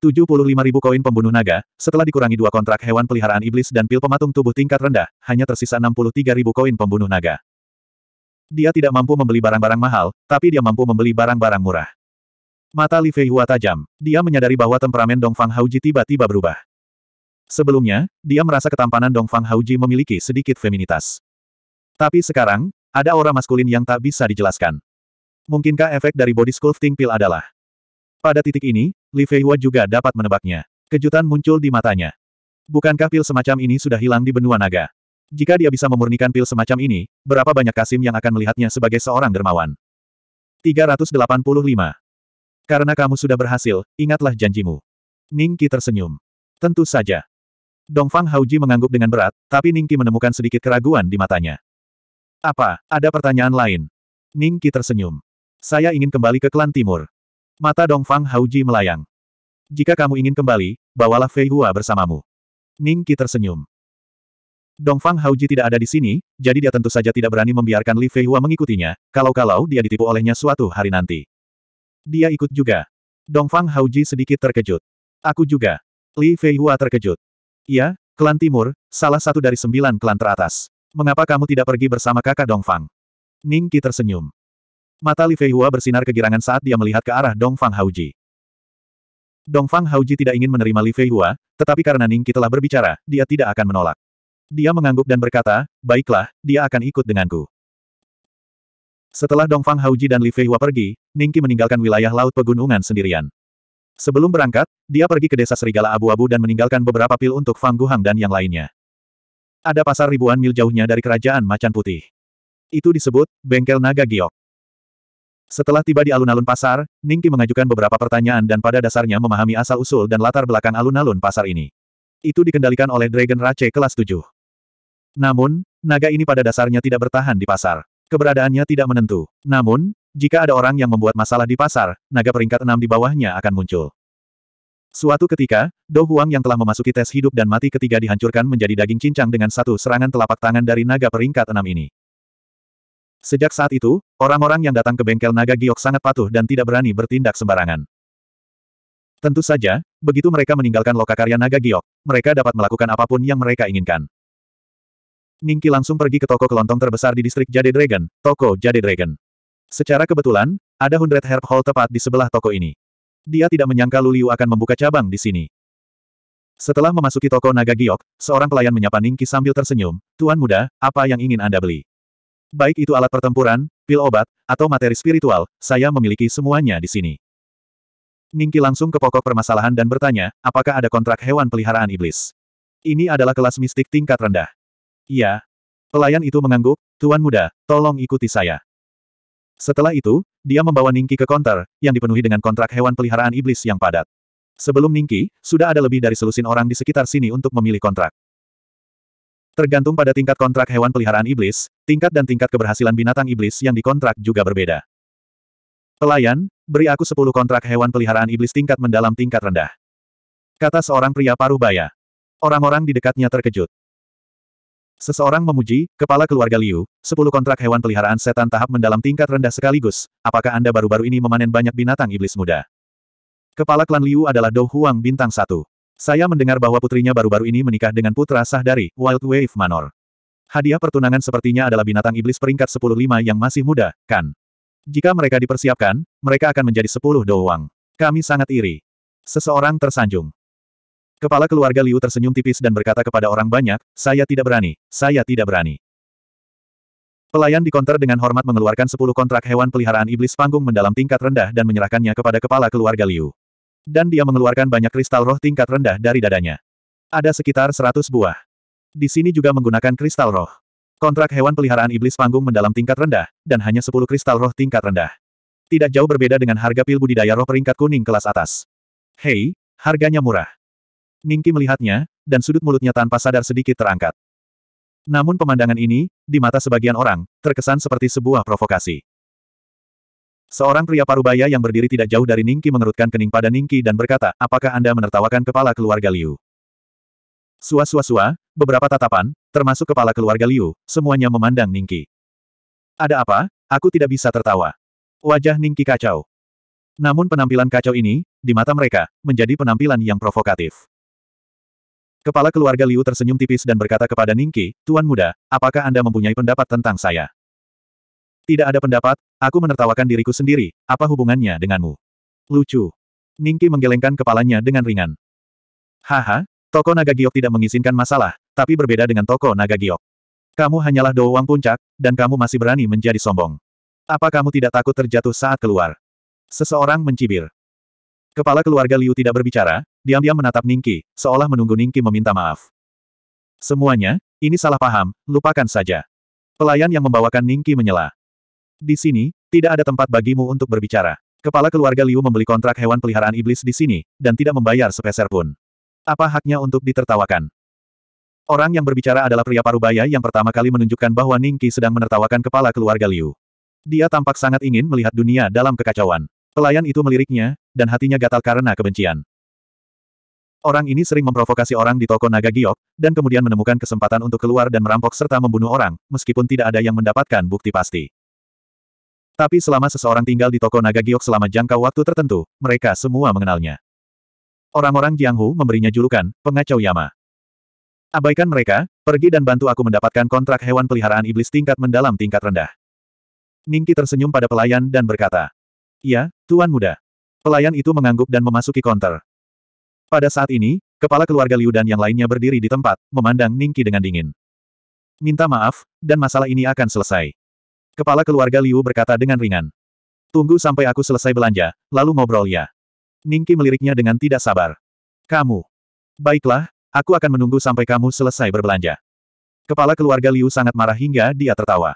[SPEAKER 1] 75.000 koin pembunuh naga, setelah dikurangi dua kontrak hewan peliharaan iblis dan pil pematung tubuh tingkat rendah, hanya tersisa 63.000 koin pembunuh naga. Dia tidak mampu membeli barang-barang mahal, tapi dia mampu membeli barang-barang murah. Mata Li Feihua tajam. Dia menyadari bahwa temperamen Dongfang Hauji tiba-tiba berubah. Sebelumnya, dia merasa ketampanan Dongfang Hauji memiliki sedikit feminitas. Tapi sekarang, ada aura maskulin yang tak bisa dijelaskan. Mungkinkah efek dari body sculpting pil adalah pada titik ini, Li Feihua juga dapat menebaknya. Kejutan muncul di matanya. Bukankah pil semacam ini sudah hilang di benua naga? Jika dia bisa memurnikan pil semacam ini, berapa banyak Kasim yang akan melihatnya sebagai seorang dermawan? 385. Karena kamu sudah berhasil, ingatlah janjimu. Ning Qi tersenyum. Tentu saja. Dongfang Hauji mengangguk dengan berat, tapi Ning Qi menemukan sedikit keraguan di matanya. Apa, ada pertanyaan lain? Ning Qi tersenyum. Saya ingin kembali ke klan timur. Mata Dongfang Hauji melayang. Jika kamu ingin kembali, bawalah Fei Hua bersamamu. Ning Qi tersenyum. Dongfang Hauji tidak ada di sini, jadi dia tentu saja tidak berani membiarkan Li Fei Hua mengikutinya, kalau-kalau dia ditipu olehnya suatu hari nanti. Dia ikut juga. Dongfang Hauji sedikit terkejut. Aku juga. Li Fei Hua terkejut. Iya, klan timur, salah satu dari sembilan klan teratas. Mengapa kamu tidak pergi bersama kakak Dongfang? Ning Qi tersenyum. Mata Li Feihua bersinar kegirangan saat dia melihat ke arah Dong Fang Haoji. Dong Fang Haoji tidak ingin menerima Li Feihua, tetapi karena Ningki telah berbicara, dia tidak akan menolak. Dia mengangguk dan berkata, baiklah, dia akan ikut denganku. Setelah Dong Fang Haoji dan Li Feihua pergi, Ningki meninggalkan wilayah Laut Pegunungan sendirian. Sebelum berangkat, dia pergi ke desa Serigala Abu-Abu dan meninggalkan beberapa pil untuk Fang Guhang dan yang lainnya. Ada pasar ribuan mil jauhnya dari kerajaan Macan Putih. Itu disebut, Bengkel Naga Giok. Setelah tiba di alun-alun pasar, Ningki mengajukan beberapa pertanyaan dan pada dasarnya memahami asal-usul dan latar belakang alun-alun pasar ini. Itu dikendalikan oleh Dragon Race kelas 7. Namun, naga ini pada dasarnya tidak bertahan di pasar. Keberadaannya tidak menentu. Namun, jika ada orang yang membuat masalah di pasar, naga peringkat 6 di bawahnya akan muncul. Suatu ketika, Dou Huang yang telah memasuki tes hidup dan mati ketiga dihancurkan menjadi daging cincang dengan satu serangan telapak tangan dari naga peringkat 6 ini. Sejak saat itu, orang-orang yang datang ke bengkel naga giok sangat patuh dan tidak berani bertindak sembarangan. Tentu saja, begitu mereka meninggalkan lokakarya naga giok, mereka dapat melakukan apapun yang mereka inginkan. Ningki langsung pergi ke toko kelontong terbesar di distrik Jade Dragon, toko Jade Dragon. Secara kebetulan, ada Hundred Herb Hall tepat di sebelah toko ini. Dia tidak menyangka Luliu akan membuka cabang di sini. Setelah memasuki toko naga giok, seorang pelayan menyapa Ningki sambil tersenyum, Tuan muda, apa yang ingin Anda beli? Baik itu alat pertempuran, pil obat, atau materi spiritual, saya memiliki semuanya di sini. Ningki langsung ke pokok permasalahan dan bertanya, apakah ada kontrak hewan peliharaan iblis? Ini adalah kelas mistik tingkat rendah. Iya. Pelayan itu mengangguk, Tuan Muda, tolong ikuti saya. Setelah itu, dia membawa Ningki ke konter, yang dipenuhi dengan kontrak hewan peliharaan iblis yang padat. Sebelum Ningki, sudah ada lebih dari selusin orang di sekitar sini untuk memilih kontrak. Tergantung pada tingkat kontrak hewan peliharaan iblis, tingkat dan tingkat keberhasilan binatang iblis yang dikontrak juga berbeda. Pelayan, beri aku sepuluh kontrak hewan peliharaan iblis tingkat mendalam tingkat rendah. Kata seorang pria paruh baya. Orang-orang di dekatnya terkejut. Seseorang memuji, kepala keluarga Liu, Sepuluh kontrak hewan peliharaan setan tahap mendalam tingkat rendah sekaligus, apakah Anda baru-baru ini memanen banyak binatang iblis muda? Kepala klan Liu adalah Dou Huang bintang Satu. Saya mendengar bahwa putrinya baru-baru ini menikah dengan putra sah dari Wild Wave Manor. Hadiah pertunangan sepertinya adalah binatang iblis peringkat 15 yang masih muda, kan? Jika mereka dipersiapkan, mereka akan menjadi 10 doang. Kami sangat iri. Seseorang tersanjung. Kepala keluarga Liu tersenyum tipis dan berkata kepada orang banyak, saya tidak berani, saya tidak berani. Pelayan di konter dengan hormat mengeluarkan 10 kontrak hewan peliharaan iblis panggung mendalam tingkat rendah dan menyerahkannya kepada kepala keluarga Liu. Dan dia mengeluarkan banyak kristal roh tingkat rendah dari dadanya. Ada sekitar 100 buah. Di sini juga menggunakan kristal roh. Kontrak hewan peliharaan iblis panggung mendalam tingkat rendah, dan hanya 10 kristal roh tingkat rendah. Tidak jauh berbeda dengan harga pil budidaya roh peringkat kuning kelas atas. Hei, harganya murah. Ningki melihatnya, dan sudut mulutnya tanpa sadar sedikit terangkat. Namun pemandangan ini, di mata sebagian orang, terkesan seperti sebuah provokasi. Seorang pria parubaya yang berdiri tidak jauh dari Ningki mengerutkan kening pada Ningki dan berkata, apakah Anda menertawakan kepala keluarga Liu? Sua-sua-sua, beberapa tatapan, termasuk kepala keluarga Liu, semuanya memandang Ningki. Ada apa? Aku tidak bisa tertawa. Wajah Ningki kacau. Namun penampilan kacau ini, di mata mereka, menjadi penampilan yang provokatif. Kepala keluarga Liu tersenyum tipis dan berkata kepada Ningki, Tuan muda, apakah Anda mempunyai pendapat tentang saya? Tidak ada pendapat, aku menertawakan diriku sendiri, apa hubungannya denganmu? Lucu. Ningki menggelengkan kepalanya dengan ringan. Haha, toko naga giok tidak mengizinkan masalah, tapi berbeda dengan toko naga giok. Kamu hanyalah doang puncak, dan kamu masih berani menjadi sombong. Apa kamu tidak takut terjatuh saat keluar? Seseorang mencibir. Kepala keluarga Liu tidak berbicara, diam-diam menatap Ningki, seolah menunggu Ningki meminta maaf. Semuanya, ini salah paham, lupakan saja. Pelayan yang membawakan Ningki menyela. Di sini, tidak ada tempat bagimu untuk berbicara. Kepala keluarga Liu membeli kontrak hewan peliharaan iblis di sini, dan tidak membayar sepeser pun. Apa haknya untuk ditertawakan? Orang yang berbicara adalah pria parubaya yang pertama kali menunjukkan bahwa Ningki sedang menertawakan kepala keluarga Liu. Dia tampak sangat ingin melihat dunia dalam kekacauan. Pelayan itu meliriknya, dan hatinya gatal karena kebencian. Orang ini sering memprovokasi orang di toko naga giok, dan kemudian menemukan kesempatan untuk keluar dan merampok serta membunuh orang, meskipun tidak ada yang mendapatkan bukti pasti. Tapi selama seseorang tinggal di toko naga giok selama jangka waktu tertentu, mereka semua mengenalnya. Orang-orang Jianghu memberinya julukan, pengacau Yama. Abaikan mereka, pergi dan bantu aku mendapatkan kontrak hewan peliharaan iblis tingkat mendalam tingkat rendah. Ningki tersenyum pada pelayan dan berkata, Ya, Tuan Muda. Pelayan itu mengangguk dan memasuki konter. Pada saat ini, kepala keluarga Liu dan yang lainnya berdiri di tempat, memandang Ningki dengan dingin. Minta maaf, dan masalah ini akan selesai. Kepala keluarga Liu berkata dengan ringan. Tunggu sampai aku selesai belanja, lalu ngobrol ya. Ningki meliriknya dengan tidak sabar. Kamu. Baiklah, aku akan menunggu sampai kamu selesai berbelanja. Kepala keluarga Liu sangat marah hingga dia tertawa.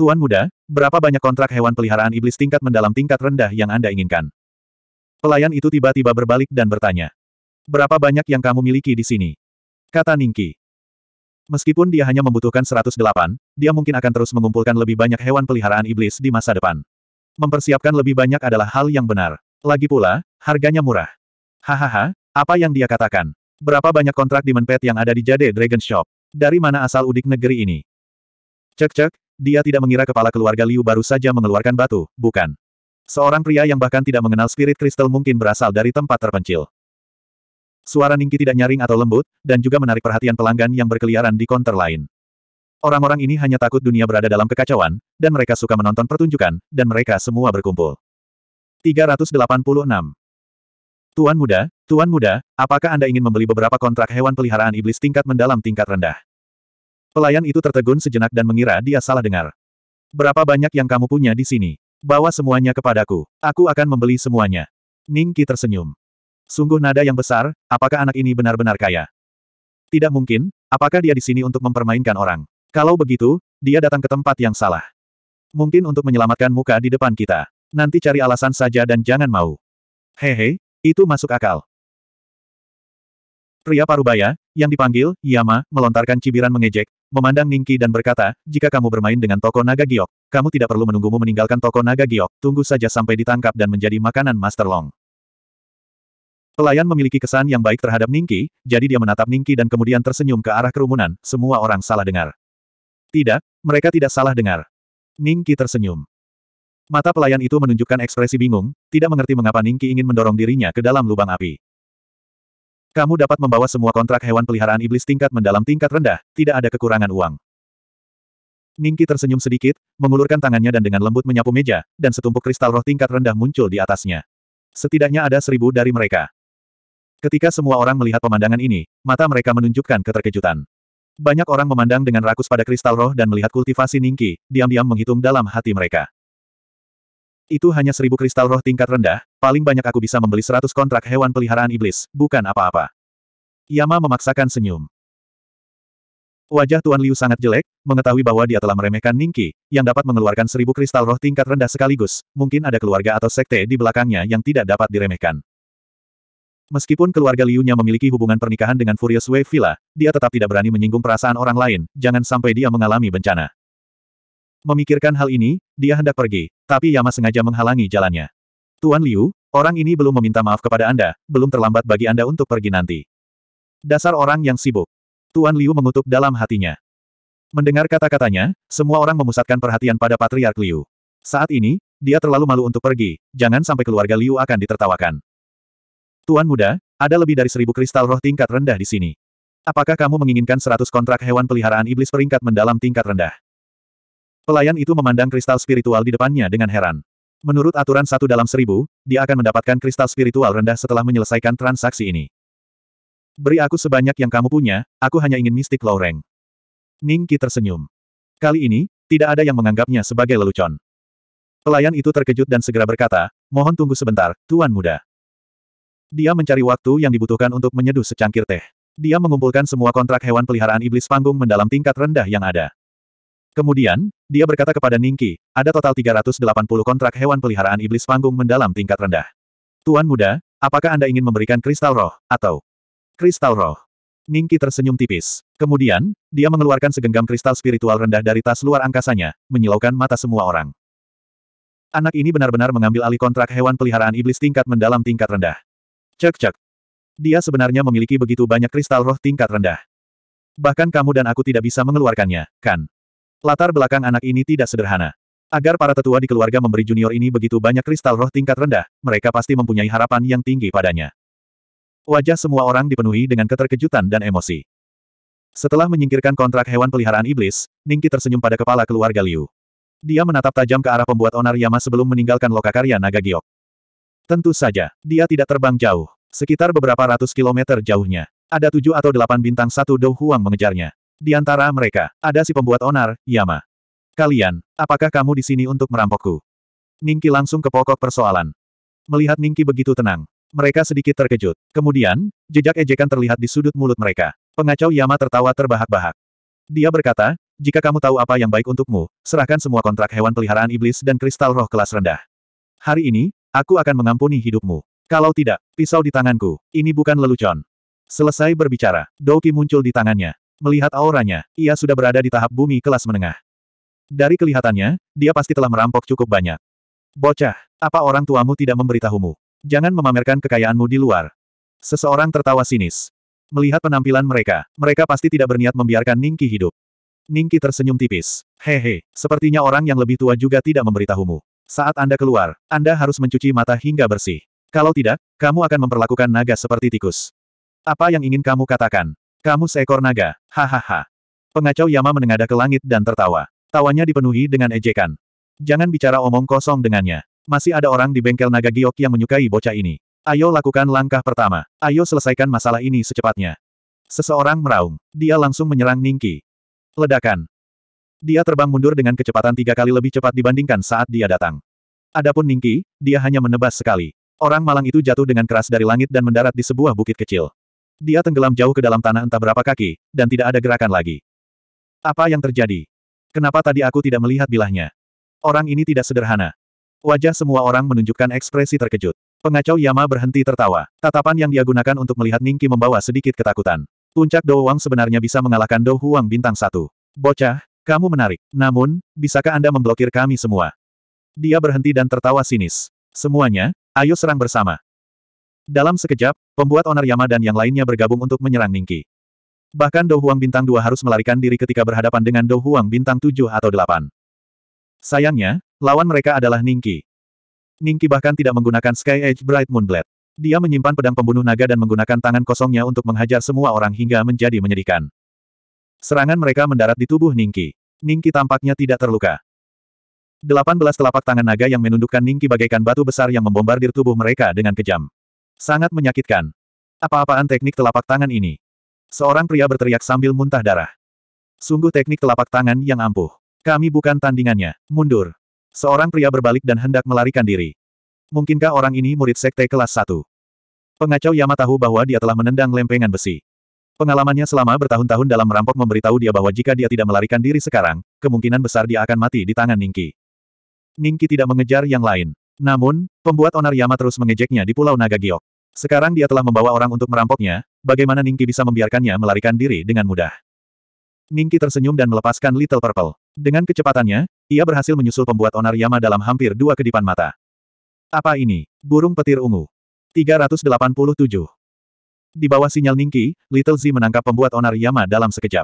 [SPEAKER 1] Tuan muda, berapa banyak kontrak hewan peliharaan iblis tingkat mendalam tingkat rendah yang Anda inginkan? Pelayan itu tiba-tiba berbalik dan bertanya. Berapa banyak yang kamu miliki di sini? Kata Ningki. Meskipun dia hanya membutuhkan 108, dia mungkin akan terus mengumpulkan lebih banyak hewan peliharaan iblis di masa depan. Mempersiapkan lebih banyak adalah hal yang benar. Lagi pula, harganya murah. Hahaha, apa yang dia katakan? Berapa banyak kontrak Demon Pet yang ada di Jade Dragon Shop? Dari mana asal udik negeri ini? Cek-cek, dia tidak mengira kepala keluarga Liu baru saja mengeluarkan batu, bukan? Seorang pria yang bahkan tidak mengenal spirit kristal mungkin berasal dari tempat terpencil. Suara Ningki tidak nyaring atau lembut, dan juga menarik perhatian pelanggan yang berkeliaran di konter lain. Orang-orang ini hanya takut dunia berada dalam kekacauan, dan mereka suka menonton pertunjukan, dan mereka semua berkumpul. 386. Tuan muda, Tuan muda, apakah Anda ingin membeli beberapa kontrak hewan peliharaan iblis tingkat mendalam tingkat rendah? Pelayan itu tertegun sejenak dan mengira dia salah dengar. Berapa banyak yang kamu punya di sini? Bawa semuanya kepadaku. Aku akan membeli semuanya. Ningki tersenyum. Sungguh nada yang besar, apakah anak ini benar-benar kaya? Tidak mungkin, apakah dia di sini untuk mempermainkan orang? Kalau begitu, dia datang ke tempat yang salah. Mungkin untuk menyelamatkan muka di depan kita. Nanti cari alasan saja dan jangan mau. Hehe, itu masuk akal. Pria parubaya, yang dipanggil, Yama, melontarkan cibiran mengejek, memandang Ningki dan berkata, jika kamu bermain dengan toko naga giok, kamu tidak perlu menunggumu meninggalkan toko naga giok, tunggu saja sampai ditangkap dan menjadi makanan Master Long. Pelayan memiliki kesan yang baik terhadap Ningki, jadi dia menatap Ningki dan kemudian tersenyum ke arah kerumunan, semua orang salah dengar. Tidak, mereka tidak salah dengar. Ningki tersenyum. Mata pelayan itu menunjukkan ekspresi bingung, tidak mengerti mengapa Ningki ingin mendorong dirinya ke dalam lubang api. Kamu dapat membawa semua kontrak hewan peliharaan iblis tingkat mendalam tingkat rendah, tidak ada kekurangan uang. Ningki tersenyum sedikit, mengulurkan tangannya dan dengan lembut menyapu meja, dan setumpuk kristal roh tingkat rendah muncul di atasnya. Setidaknya ada seribu dari mereka. Ketika semua orang melihat pemandangan ini, mata mereka menunjukkan keterkejutan. Banyak orang memandang dengan rakus pada kristal roh dan melihat kultivasi Ningki, diam-diam menghitung dalam hati mereka. Itu hanya seribu kristal roh tingkat rendah, paling banyak aku bisa membeli seratus kontrak hewan peliharaan iblis, bukan apa-apa. Yama memaksakan senyum. Wajah Tuan Liu sangat jelek, mengetahui bahwa dia telah meremehkan Ningki, yang dapat mengeluarkan seribu kristal roh tingkat rendah sekaligus, mungkin ada keluarga atau sekte di belakangnya yang tidak dapat diremehkan. Meskipun keluarga Liu nya memiliki hubungan pernikahan dengan Furious Wave Villa, dia tetap tidak berani menyinggung perasaan orang lain, jangan sampai dia mengalami bencana. Memikirkan hal ini, dia hendak pergi, tapi Yama sengaja menghalangi jalannya. Tuan Liu, orang ini belum meminta maaf kepada Anda, belum terlambat bagi Anda untuk pergi nanti. Dasar orang yang sibuk. Tuan Liu mengutuk dalam hatinya. Mendengar kata-katanya, semua orang memusatkan perhatian pada Patriark Liu. Saat ini, dia terlalu malu untuk pergi, jangan sampai keluarga Liu akan ditertawakan. Tuan muda, ada lebih dari seribu kristal roh tingkat rendah di sini. Apakah kamu menginginkan seratus kontrak hewan peliharaan iblis peringkat mendalam tingkat rendah? Pelayan itu memandang kristal spiritual di depannya dengan heran. Menurut aturan satu dalam seribu, dia akan mendapatkan kristal spiritual rendah setelah menyelesaikan transaksi ini. Beri aku sebanyak yang kamu punya, aku hanya ingin mistik Loreng. Ningki tersenyum. Kali ini, tidak ada yang menganggapnya sebagai lelucon. Pelayan itu terkejut dan segera berkata, mohon tunggu sebentar, Tuan Muda. Dia mencari waktu yang dibutuhkan untuk menyeduh secangkir teh. Dia mengumpulkan semua kontrak hewan peliharaan iblis panggung mendalam tingkat rendah yang ada. Kemudian, dia berkata kepada Ningki, ada total 380 kontrak hewan peliharaan iblis panggung mendalam tingkat rendah. Tuan muda, apakah Anda ingin memberikan kristal roh, atau kristal roh? Ningki tersenyum tipis. Kemudian, dia mengeluarkan segenggam kristal spiritual rendah dari tas luar angkasanya, menyilaukan mata semua orang. Anak ini benar-benar mengambil alih kontrak hewan peliharaan iblis tingkat mendalam tingkat rendah. Cek-cek. Dia sebenarnya memiliki begitu banyak kristal roh tingkat rendah. Bahkan kamu dan aku tidak bisa mengeluarkannya, kan? Latar belakang anak ini tidak sederhana. Agar para tetua di keluarga memberi junior ini begitu banyak kristal roh tingkat rendah, mereka pasti mempunyai harapan yang tinggi padanya. Wajah semua orang dipenuhi dengan keterkejutan dan emosi. Setelah menyingkirkan kontrak hewan peliharaan iblis, Ningki tersenyum pada kepala keluarga Liu. Dia menatap tajam ke arah pembuat onar Yama sebelum meninggalkan lokakarya naga giok. Tentu saja, dia tidak terbang jauh. Sekitar beberapa ratus kilometer jauhnya. Ada tujuh atau delapan bintang satu Dou Huang mengejarnya. Di antara mereka, ada si pembuat onar, Yama. Kalian, apakah kamu di sini untuk merampokku? Ningki langsung ke pokok persoalan. Melihat Ningki begitu tenang, mereka sedikit terkejut. Kemudian, jejak ejekan terlihat di sudut mulut mereka. Pengacau Yama tertawa terbahak-bahak. Dia berkata, jika kamu tahu apa yang baik untukmu, serahkan semua kontrak hewan peliharaan iblis dan kristal roh kelas rendah. Hari ini, Aku akan mengampuni hidupmu. Kalau tidak, pisau di tanganku, ini bukan lelucon. Selesai berbicara, Doki muncul di tangannya. Melihat auranya, ia sudah berada di tahap bumi kelas menengah. Dari kelihatannya, dia pasti telah merampok cukup banyak. Bocah, apa orang tuamu tidak memberitahumu? Jangan memamerkan kekayaanmu di luar. Seseorang tertawa sinis. Melihat penampilan mereka, mereka pasti tidak berniat membiarkan Ningki hidup. Ningki tersenyum tipis. Hehe, sepertinya orang yang lebih tua juga tidak memberitahumu. Saat Anda keluar, Anda harus mencuci mata hingga bersih. Kalau tidak, kamu akan memperlakukan naga seperti tikus. Apa yang ingin kamu katakan? Kamu seekor naga, hahaha. Pengacau Yama menengadah ke langit dan tertawa. Tawanya dipenuhi dengan ejekan. Jangan bicara omong kosong dengannya. Masih ada orang di bengkel naga giok yang menyukai bocah ini. Ayo lakukan langkah pertama. Ayo selesaikan masalah ini secepatnya. Seseorang meraung. Dia langsung menyerang Ningki. Ledakan. Dia terbang mundur dengan kecepatan tiga kali lebih cepat dibandingkan saat dia datang. Adapun Ningki, dia hanya menebas sekali. Orang malang itu jatuh dengan keras dari langit dan mendarat di sebuah bukit kecil. Dia tenggelam jauh ke dalam tanah entah berapa kaki, dan tidak ada gerakan lagi. Apa yang terjadi? Kenapa tadi aku tidak melihat bilahnya? Orang ini tidak sederhana. Wajah semua orang menunjukkan ekspresi terkejut. Pengacau Yama berhenti tertawa. Tatapan yang dia gunakan untuk melihat Ningki membawa sedikit ketakutan. Puncak Dou Wang sebenarnya bisa mengalahkan Dou Huang bintang satu. Bocah, kamu menarik. Namun, bisakah Anda memblokir kami semua? Dia berhenti dan tertawa sinis. Semuanya, ayo serang bersama. Dalam sekejap, pembuat onar Yama dan yang lainnya bergabung untuk menyerang Ningki. Bahkan Dou Huang Bintang 2 harus melarikan diri ketika berhadapan dengan Dou Huang Bintang 7 atau 8. Sayangnya, lawan mereka adalah Ningki. Ningki bahkan tidak menggunakan Sky Edge Bright Moon Blade. Dia menyimpan pedang pembunuh naga dan menggunakan tangan kosongnya untuk menghajar semua orang hingga menjadi menyedihkan. Serangan mereka mendarat di tubuh Ningki. Ningki tampaknya tidak terluka. 18 telapak tangan naga yang menundukkan Ningki bagaikan batu besar yang membombardir tubuh mereka dengan kejam. Sangat menyakitkan. Apa-apaan teknik telapak tangan ini? Seorang pria berteriak sambil muntah darah. Sungguh teknik telapak tangan yang ampuh. Kami bukan tandingannya. Mundur. Seorang pria berbalik dan hendak melarikan diri. Mungkinkah orang ini murid sekte kelas 1? Pengacau Yama tahu bahwa dia telah menendang lempengan besi. Pengalamannya selama bertahun-tahun dalam merampok memberitahu dia bahwa jika dia tidak melarikan diri sekarang, kemungkinan besar dia akan mati di tangan Ningki. Ningki tidak mengejar yang lain. Namun, pembuat onar Yama terus mengejeknya di Pulau Naga Giok. Sekarang dia telah membawa orang untuk merampoknya, bagaimana Ningki bisa membiarkannya melarikan diri dengan mudah. Ningki tersenyum dan melepaskan Little Purple. Dengan kecepatannya, ia berhasil menyusul pembuat onar Yama dalam hampir dua kedipan mata. Apa ini? Burung petir ungu. 387. Di bawah sinyal Ningki, Little Z menangkap pembuat onar Yama dalam sekejap.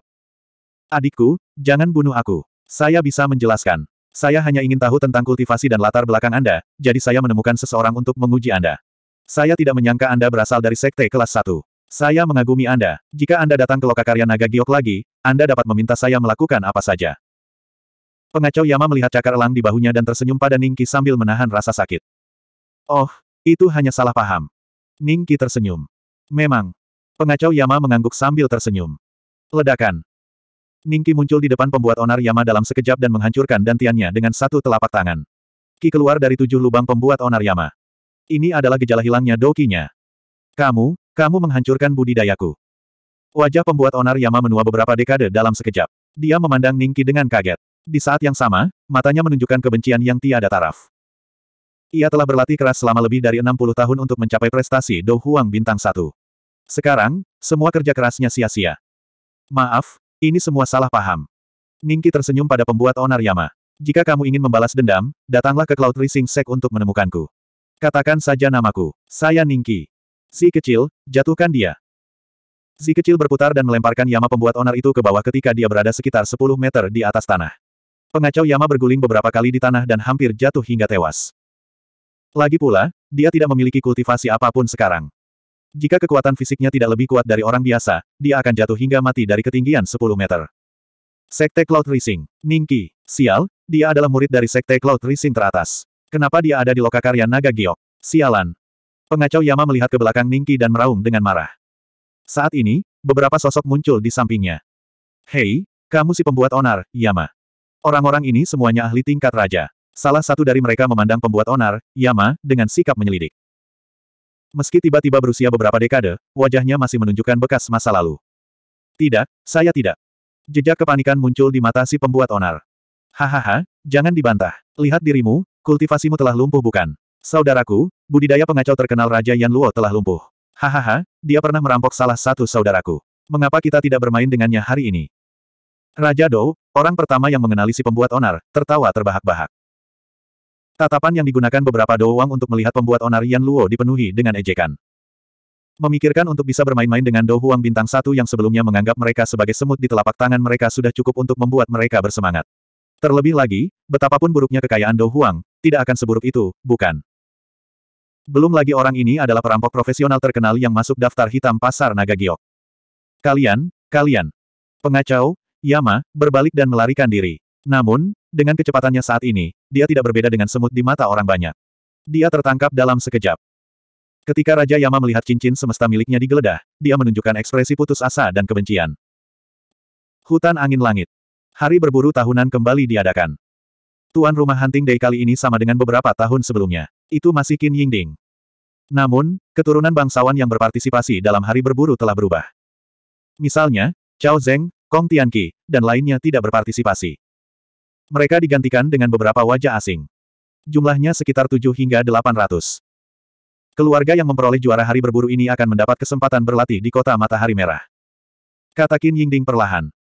[SPEAKER 1] Adikku, jangan bunuh aku. Saya bisa menjelaskan. Saya hanya ingin tahu tentang kultivasi dan latar belakang Anda, jadi saya menemukan seseorang untuk menguji Anda. Saya tidak menyangka Anda berasal dari sekte kelas 1. Saya mengagumi Anda. Jika Anda datang ke Lokakarya Naga Giok lagi, Anda dapat meminta saya melakukan apa saja. Pengacau Yama melihat cakar elang di bahunya dan tersenyum pada Ningki sambil menahan rasa sakit. Oh, itu hanya salah paham. Ningki tersenyum. Memang. Pengacau Yama mengangguk sambil tersenyum. Ledakan. Ningki muncul di depan pembuat onar Yama dalam sekejap dan menghancurkan dantiannya dengan satu telapak tangan. Ki keluar dari tujuh lubang pembuat onar Yama. Ini adalah gejala hilangnya dokinya. Kamu, kamu menghancurkan budidayaku. Wajah pembuat onar Yama menua beberapa dekade dalam sekejap. Dia memandang Ningki dengan kaget. Di saat yang sama, matanya menunjukkan kebencian yang tiada taraf. Ia telah berlatih keras selama lebih dari 60 tahun untuk mencapai prestasi Dou Huang Bintang 1. Sekarang, semua kerja kerasnya sia-sia. Maaf, ini semua salah paham. Ningki tersenyum pada pembuat Onar Yama. Jika kamu ingin membalas dendam, datanglah ke Cloud Rising Sek untuk menemukanku. Katakan saja namaku. Saya Ningki. Si kecil, jatuhkan dia. Si kecil berputar dan melemparkan Yama pembuat Onar itu ke bawah ketika dia berada sekitar 10 meter di atas tanah. Pengacau Yama berguling beberapa kali di tanah dan hampir jatuh hingga tewas. Lagi pula, dia tidak memiliki kultivasi apapun sekarang. Jika kekuatan fisiknya tidak lebih kuat dari orang biasa, dia akan jatuh hingga mati dari ketinggian 10 meter. Sekte Cloud Rising, Ningki, Sial, dia adalah murid dari Sekte Cloud Rising teratas. Kenapa dia ada di lokakarya Naga Giok? Sialan. Pengacau Yama melihat ke belakang Ningki dan meraung dengan marah. Saat ini, beberapa sosok muncul di sampingnya. Hei, kamu si pembuat onar, Yama. Orang-orang ini semuanya ahli tingkat raja. Salah satu dari mereka memandang pembuat onar, Yama, dengan sikap menyelidik. Meski tiba-tiba berusia beberapa dekade, wajahnya masih menunjukkan bekas masa lalu. Tidak, saya tidak. Jejak kepanikan muncul di mata si pembuat onar. Hahaha, jangan dibantah. Lihat dirimu, kultivasimu telah lumpuh bukan? Saudaraku, budidaya pengacau terkenal Raja Yan Luo telah lumpuh. Hahaha, dia pernah merampok salah satu saudaraku. Mengapa kita tidak bermain dengannya hari ini? Raja Dou, orang pertama yang mengenali si pembuat onar, tertawa terbahak-bahak. Tatapan yang digunakan beberapa doang untuk melihat pembuat Onarian Luo dipenuhi dengan ejekan. Memikirkan untuk bisa bermain-main dengan Do bintang satu yang sebelumnya menganggap mereka sebagai semut di telapak tangan mereka sudah cukup untuk membuat mereka bersemangat. Terlebih lagi, betapapun buruknya kekayaan Do tidak akan seburuk itu, bukan? Belum lagi orang ini adalah perampok profesional terkenal yang masuk daftar hitam pasar naga giok. Kalian, kalian, pengacau, Yama, berbalik dan melarikan diri. Namun, dengan kecepatannya saat ini, dia tidak berbeda dengan semut di mata orang banyak. Dia tertangkap dalam sekejap. Ketika Raja Yama melihat cincin semesta miliknya digeledah, dia menunjukkan ekspresi putus asa dan kebencian. Hutan angin langit. Hari berburu tahunan kembali diadakan. Tuan rumah hunting day kali ini sama dengan beberapa tahun sebelumnya. Itu masih Qin Yingding. Namun, keturunan bangsawan yang berpartisipasi dalam hari berburu telah berubah. Misalnya, Chao Zeng, Kong Tianqi, dan lainnya tidak berpartisipasi. Mereka digantikan dengan beberapa wajah asing. Jumlahnya sekitar 7 hingga 800. Keluarga yang memperoleh juara hari berburu ini akan mendapat kesempatan berlatih di kota matahari merah. Kata Qin Yingding perlahan.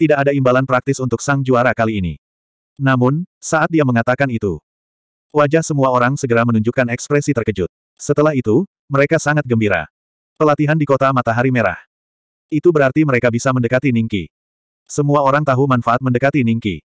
[SPEAKER 1] Tidak ada imbalan praktis untuk sang juara kali ini. Namun, saat dia mengatakan itu, wajah semua orang segera menunjukkan ekspresi terkejut. Setelah itu, mereka sangat gembira. Pelatihan di kota matahari merah. Itu berarti mereka bisa mendekati Ningki. Semua orang tahu manfaat mendekati Ningki.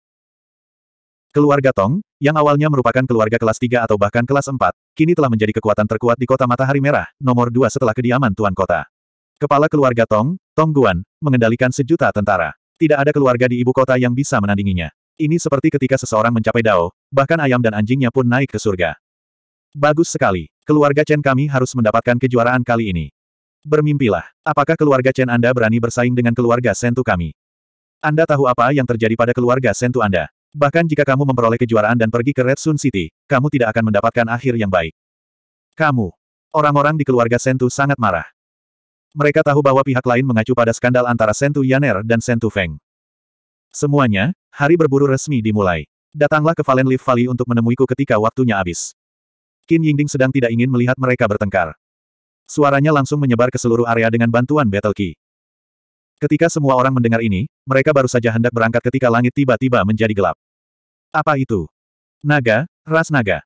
[SPEAKER 1] Keluarga Tong, yang awalnya merupakan keluarga kelas 3 atau bahkan kelas 4, kini telah menjadi kekuatan terkuat di kota Matahari Merah, nomor 2 setelah kediaman Tuan Kota. Kepala keluarga Tong, Tong Guan, mengendalikan sejuta tentara. Tidak ada keluarga di ibu kota yang bisa menandinginya. Ini seperti ketika seseorang mencapai dao, bahkan ayam dan anjingnya pun naik ke surga. Bagus sekali. Keluarga Chen kami harus mendapatkan kejuaraan kali ini. Bermimpilah. Apakah keluarga Chen Anda berani bersaing dengan keluarga Sentu kami? Anda tahu apa yang terjadi pada keluarga Sentu Anda? Bahkan jika kamu memperoleh kejuaraan dan pergi ke Red Sun City, kamu tidak akan mendapatkan akhir yang baik. Kamu. Orang-orang di keluarga Sentu sangat marah. Mereka tahu bahwa pihak lain mengacu pada skandal antara Sentu Yaner dan Sentu Feng. Semuanya, hari berburu resmi dimulai. Datanglah ke Valen Leaf Valley untuk menemuiku ketika waktunya habis. Qin Yingding sedang tidak ingin melihat mereka bertengkar. Suaranya langsung menyebar ke seluruh area dengan bantuan Battle Key. Ketika semua orang mendengar ini, mereka baru saja hendak berangkat ketika langit tiba-tiba menjadi gelap. Apa itu? Naga, ras naga.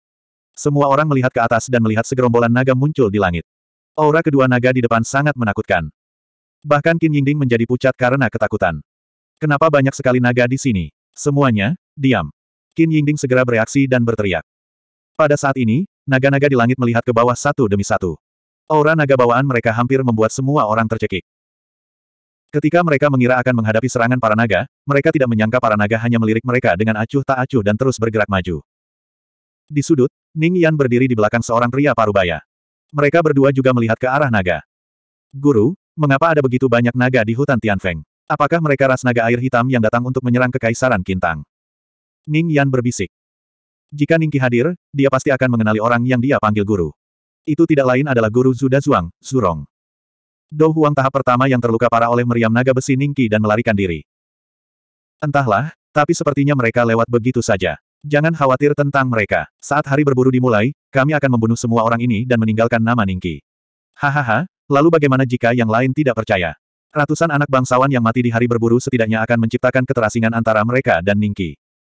[SPEAKER 1] Semua orang melihat ke atas dan melihat segerombolan naga muncul di langit. Aura kedua naga di depan sangat menakutkan. Bahkan Qin Yingding menjadi pucat karena ketakutan. Kenapa banyak sekali naga di sini? Semuanya, diam. Qin Yingding segera bereaksi dan berteriak. Pada saat ini, naga-naga di langit melihat ke bawah satu demi satu. Aura naga bawaan mereka hampir membuat semua orang tercekik. Ketika mereka mengira akan menghadapi serangan para naga, mereka tidak menyangka para naga hanya melirik mereka dengan acuh tak acuh dan terus bergerak maju. Di sudut, Ning Yan berdiri di belakang seorang pria parubaya. Mereka berdua juga melihat ke arah naga. Guru, mengapa ada begitu banyak naga di hutan Tianfeng? Apakah mereka ras naga air hitam yang datang untuk menyerang kekaisaran Kintang? Ning Yan berbisik. Jika Ningki hadir, dia pasti akan mengenali orang yang dia panggil guru. Itu tidak lain adalah guru Zuda Zhuang, Zurong. Dou Huang tahap pertama yang terluka parah oleh meriam naga besi Ningki dan melarikan diri. Entahlah, tapi sepertinya mereka lewat begitu saja. Jangan khawatir tentang mereka. Saat hari berburu dimulai, kami akan membunuh semua orang ini dan meninggalkan nama Ningki. Hahaha, lalu bagaimana jika yang lain tidak percaya? Ratusan anak bangsawan yang mati di hari berburu setidaknya akan menciptakan keterasingan antara mereka dan Ningki.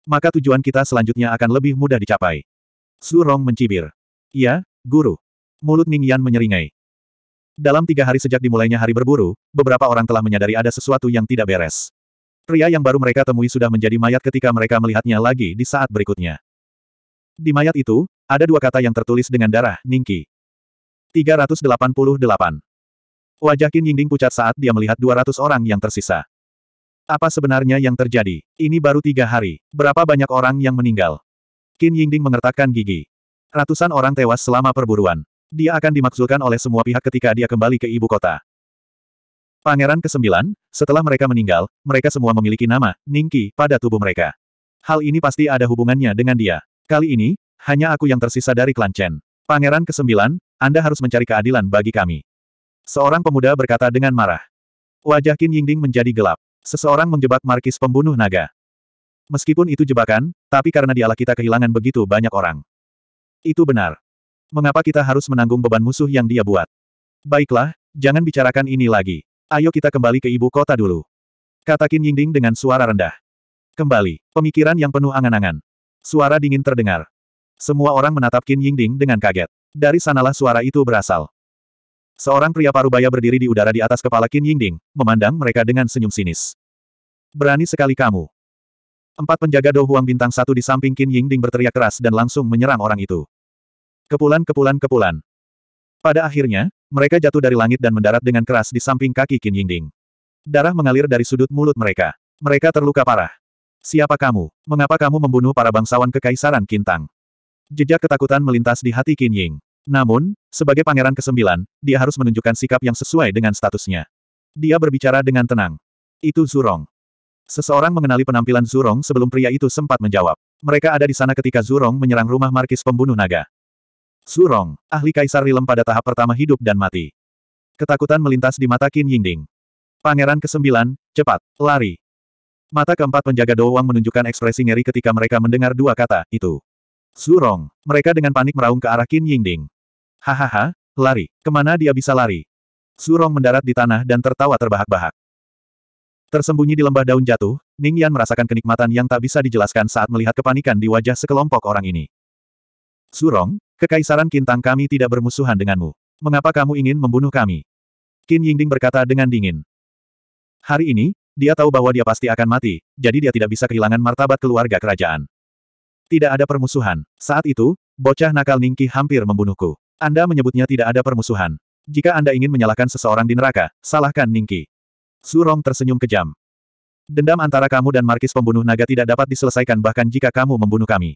[SPEAKER 1] Maka tujuan kita selanjutnya akan lebih mudah dicapai. Su Rong mencibir. Iya, guru. Mulut Ning Yan menyeringai. Dalam tiga hari sejak dimulainya hari berburu, beberapa orang telah menyadari ada sesuatu yang tidak beres. Pria yang baru mereka temui sudah menjadi mayat ketika mereka melihatnya lagi di saat berikutnya. Di mayat itu, ada dua kata yang tertulis dengan darah, Ningki. 388. Wajah Qin Yingding pucat saat dia melihat 200 orang yang tersisa. Apa sebenarnya yang terjadi? Ini baru tiga hari. Berapa banyak orang yang meninggal? Qin Yingding mengertakkan gigi. Ratusan orang tewas selama perburuan. Dia akan dimakzulkan oleh semua pihak ketika dia kembali ke ibu kota. Pangeran ke-9, setelah mereka meninggal, mereka semua memiliki nama, Ningki, pada tubuh mereka. Hal ini pasti ada hubungannya dengan dia. Kali ini, hanya aku yang tersisa dari klan Chen. Pangeran ke-9, Anda harus mencari keadilan bagi kami. Seorang pemuda berkata dengan marah. Wajah Qin Yingding menjadi gelap. Seseorang menjebak markis pembunuh naga. Meskipun itu jebakan, tapi karena dialah kita kehilangan begitu banyak orang. Itu benar. Mengapa kita harus menanggung beban musuh yang dia buat? Baiklah, jangan bicarakan ini lagi. Ayo kita kembali ke ibu kota dulu. Kata Qin Yingding dengan suara rendah. Kembali, pemikiran yang penuh angan-angan. Suara dingin terdengar. Semua orang menatap Qin Yingding dengan kaget. Dari sanalah suara itu berasal. Seorang pria parubaya berdiri di udara di atas kepala Qin Yingding, memandang mereka dengan senyum sinis. Berani sekali kamu. Empat penjaga Do bintang satu di samping Qin Yingding berteriak keras dan langsung menyerang orang itu. Kepulan kepulan kepulan. Pada akhirnya, mereka jatuh dari langit dan mendarat dengan keras di samping kaki Qin Yingding. Darah mengalir dari sudut mulut mereka. Mereka terluka parah. Siapa kamu? Mengapa kamu membunuh para bangsawan kekaisaran Kintang? Jejak ketakutan melintas di hati Qin Ying. Namun, sebagai pangeran kesembilan, dia harus menunjukkan sikap yang sesuai dengan statusnya. Dia berbicara dengan tenang. Itu Zurong. Seseorang mengenali penampilan Zurong sebelum pria itu sempat menjawab. Mereka ada di sana ketika Zurong menyerang rumah markis pembunuh naga. Surong, ahli kaisar rilem pada tahap pertama hidup dan mati. Ketakutan melintas di mata Qin Yingding. Pangeran kesembilan, cepat, lari. Mata keempat penjaga Doang menunjukkan ekspresi ngeri ketika mereka mendengar dua kata, itu. Surong, mereka dengan panik meraung ke arah Qin Yingding. Hahaha, lari, kemana dia bisa lari? Surong mendarat di tanah dan tertawa terbahak-bahak. Tersembunyi di lembah daun jatuh, Ning Yan merasakan kenikmatan yang tak bisa dijelaskan saat melihat kepanikan di wajah sekelompok orang ini. Surong, Kekaisaran Kintang kami tidak bermusuhan denganmu. Mengapa kamu ingin membunuh kami? Qin Yingding berkata dengan dingin. Hari ini, dia tahu bahwa dia pasti akan mati, jadi dia tidak bisa kehilangan martabat keluarga kerajaan. Tidak ada permusuhan. Saat itu, bocah nakal Ningki hampir membunuhku. Anda menyebutnya tidak ada permusuhan. Jika Anda ingin menyalahkan seseorang di neraka, salahkan Ningki. Surong tersenyum kejam. Dendam antara kamu dan Markis pembunuh naga tidak dapat diselesaikan bahkan jika kamu membunuh kami.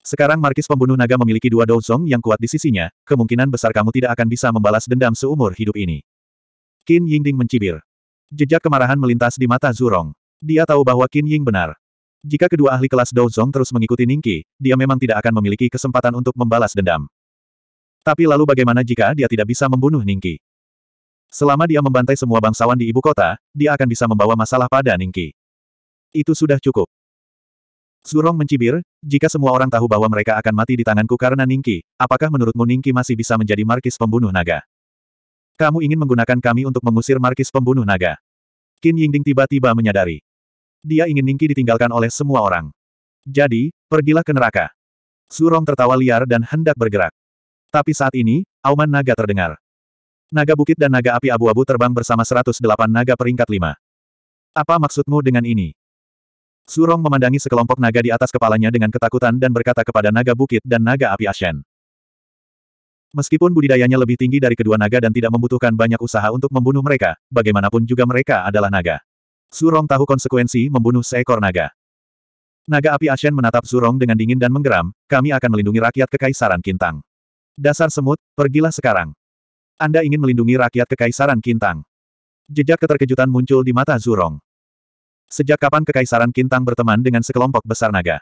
[SPEAKER 1] Sekarang Markis pembunuh naga memiliki dua douzong yang kuat di sisinya, kemungkinan besar kamu tidak akan bisa membalas dendam seumur hidup ini. Qin Yingding mencibir. Jejak kemarahan melintas di mata Zurong. Dia tahu bahwa Qin Ying benar. Jika kedua ahli kelas Douzong terus mengikuti Ningqi, dia memang tidak akan memiliki kesempatan untuk membalas dendam. Tapi lalu bagaimana jika dia tidak bisa membunuh Ningqi? Selama dia membantai semua bangsawan di ibu kota, dia akan bisa membawa masalah pada Ningqi. Itu sudah cukup. Surong mencibir, jika semua orang tahu bahwa mereka akan mati di tanganku karena Ningki, apakah menurutmu Ningki masih bisa menjadi markis pembunuh naga? Kamu ingin menggunakan kami untuk mengusir markis pembunuh naga? Qin Yingding tiba-tiba menyadari. Dia ingin Ningki ditinggalkan oleh semua orang. Jadi, pergilah ke neraka. Surong tertawa liar dan hendak bergerak. Tapi saat ini, auman naga terdengar. Naga bukit dan naga api abu-abu terbang bersama 108 naga peringkat 5. Apa maksudmu dengan ini? Surong memandangi sekelompok naga di atas kepalanya dengan ketakutan dan berkata kepada naga bukit dan naga api Ashen. Meskipun budidayanya lebih tinggi dari kedua naga dan tidak membutuhkan banyak usaha untuk membunuh mereka, bagaimanapun juga mereka adalah naga. Surong tahu konsekuensi membunuh seekor naga. Naga api Ashen menatap Surong dengan dingin dan menggeram, kami akan melindungi rakyat Kekaisaran Kintang. Dasar semut, pergilah sekarang. Anda ingin melindungi rakyat Kekaisaran Kintang. Jejak keterkejutan muncul di mata Zurong. Sejak kapan Kekaisaran Kintang berteman dengan sekelompok besar naga?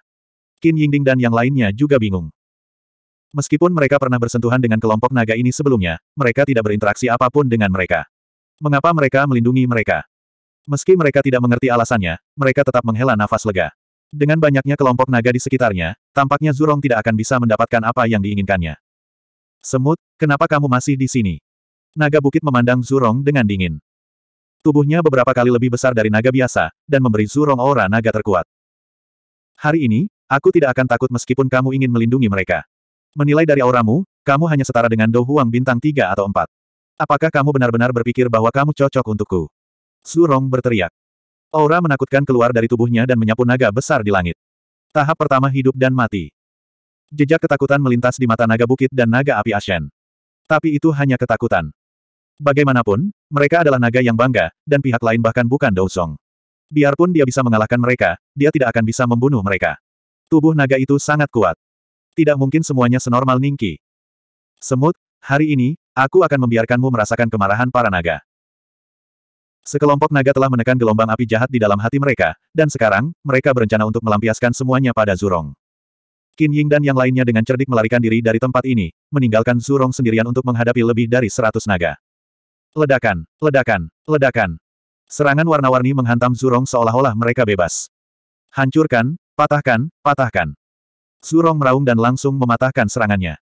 [SPEAKER 1] Qin Yingding dan yang lainnya juga bingung. Meskipun mereka pernah bersentuhan dengan kelompok naga ini sebelumnya, mereka tidak berinteraksi apapun dengan mereka. Mengapa mereka melindungi mereka? Meski mereka tidak mengerti alasannya, mereka tetap menghela nafas lega. Dengan banyaknya kelompok naga di sekitarnya, tampaknya Zurong tidak akan bisa mendapatkan apa yang diinginkannya. Semut, kenapa kamu masih di sini? Naga bukit memandang Zurong dengan dingin. Tubuhnya beberapa kali lebih besar dari naga biasa, dan memberi Zurong aura naga terkuat. Hari ini, aku tidak akan takut meskipun kamu ingin melindungi mereka. Menilai dari auramu, kamu hanya setara dengan Do Huang bintang tiga atau empat. Apakah kamu benar-benar berpikir bahwa kamu cocok untukku? Zurong berteriak. Aura menakutkan keluar dari tubuhnya dan menyapu naga besar di langit. Tahap pertama hidup dan mati. Jejak ketakutan melintas di mata naga bukit dan naga api Ashen. Tapi itu hanya ketakutan. Bagaimanapun, mereka adalah naga yang bangga, dan pihak lain bahkan bukan Song. Biarpun dia bisa mengalahkan mereka, dia tidak akan bisa membunuh mereka. Tubuh naga itu sangat kuat. Tidak mungkin semuanya senormal Ningki. Semut, hari ini, aku akan membiarkanmu merasakan kemarahan para naga. Sekelompok naga telah menekan gelombang api jahat di dalam hati mereka, dan sekarang, mereka berencana untuk melampiaskan semuanya pada Zurong. Qin Ying dan yang lainnya dengan cerdik melarikan diri dari tempat ini, meninggalkan Zurong sendirian untuk menghadapi lebih dari seratus naga. Ledakan, ledakan, ledakan. Serangan warna-warni menghantam Zurong seolah-olah mereka bebas. Hancurkan, patahkan, patahkan. Zurong meraung dan langsung mematahkan serangannya.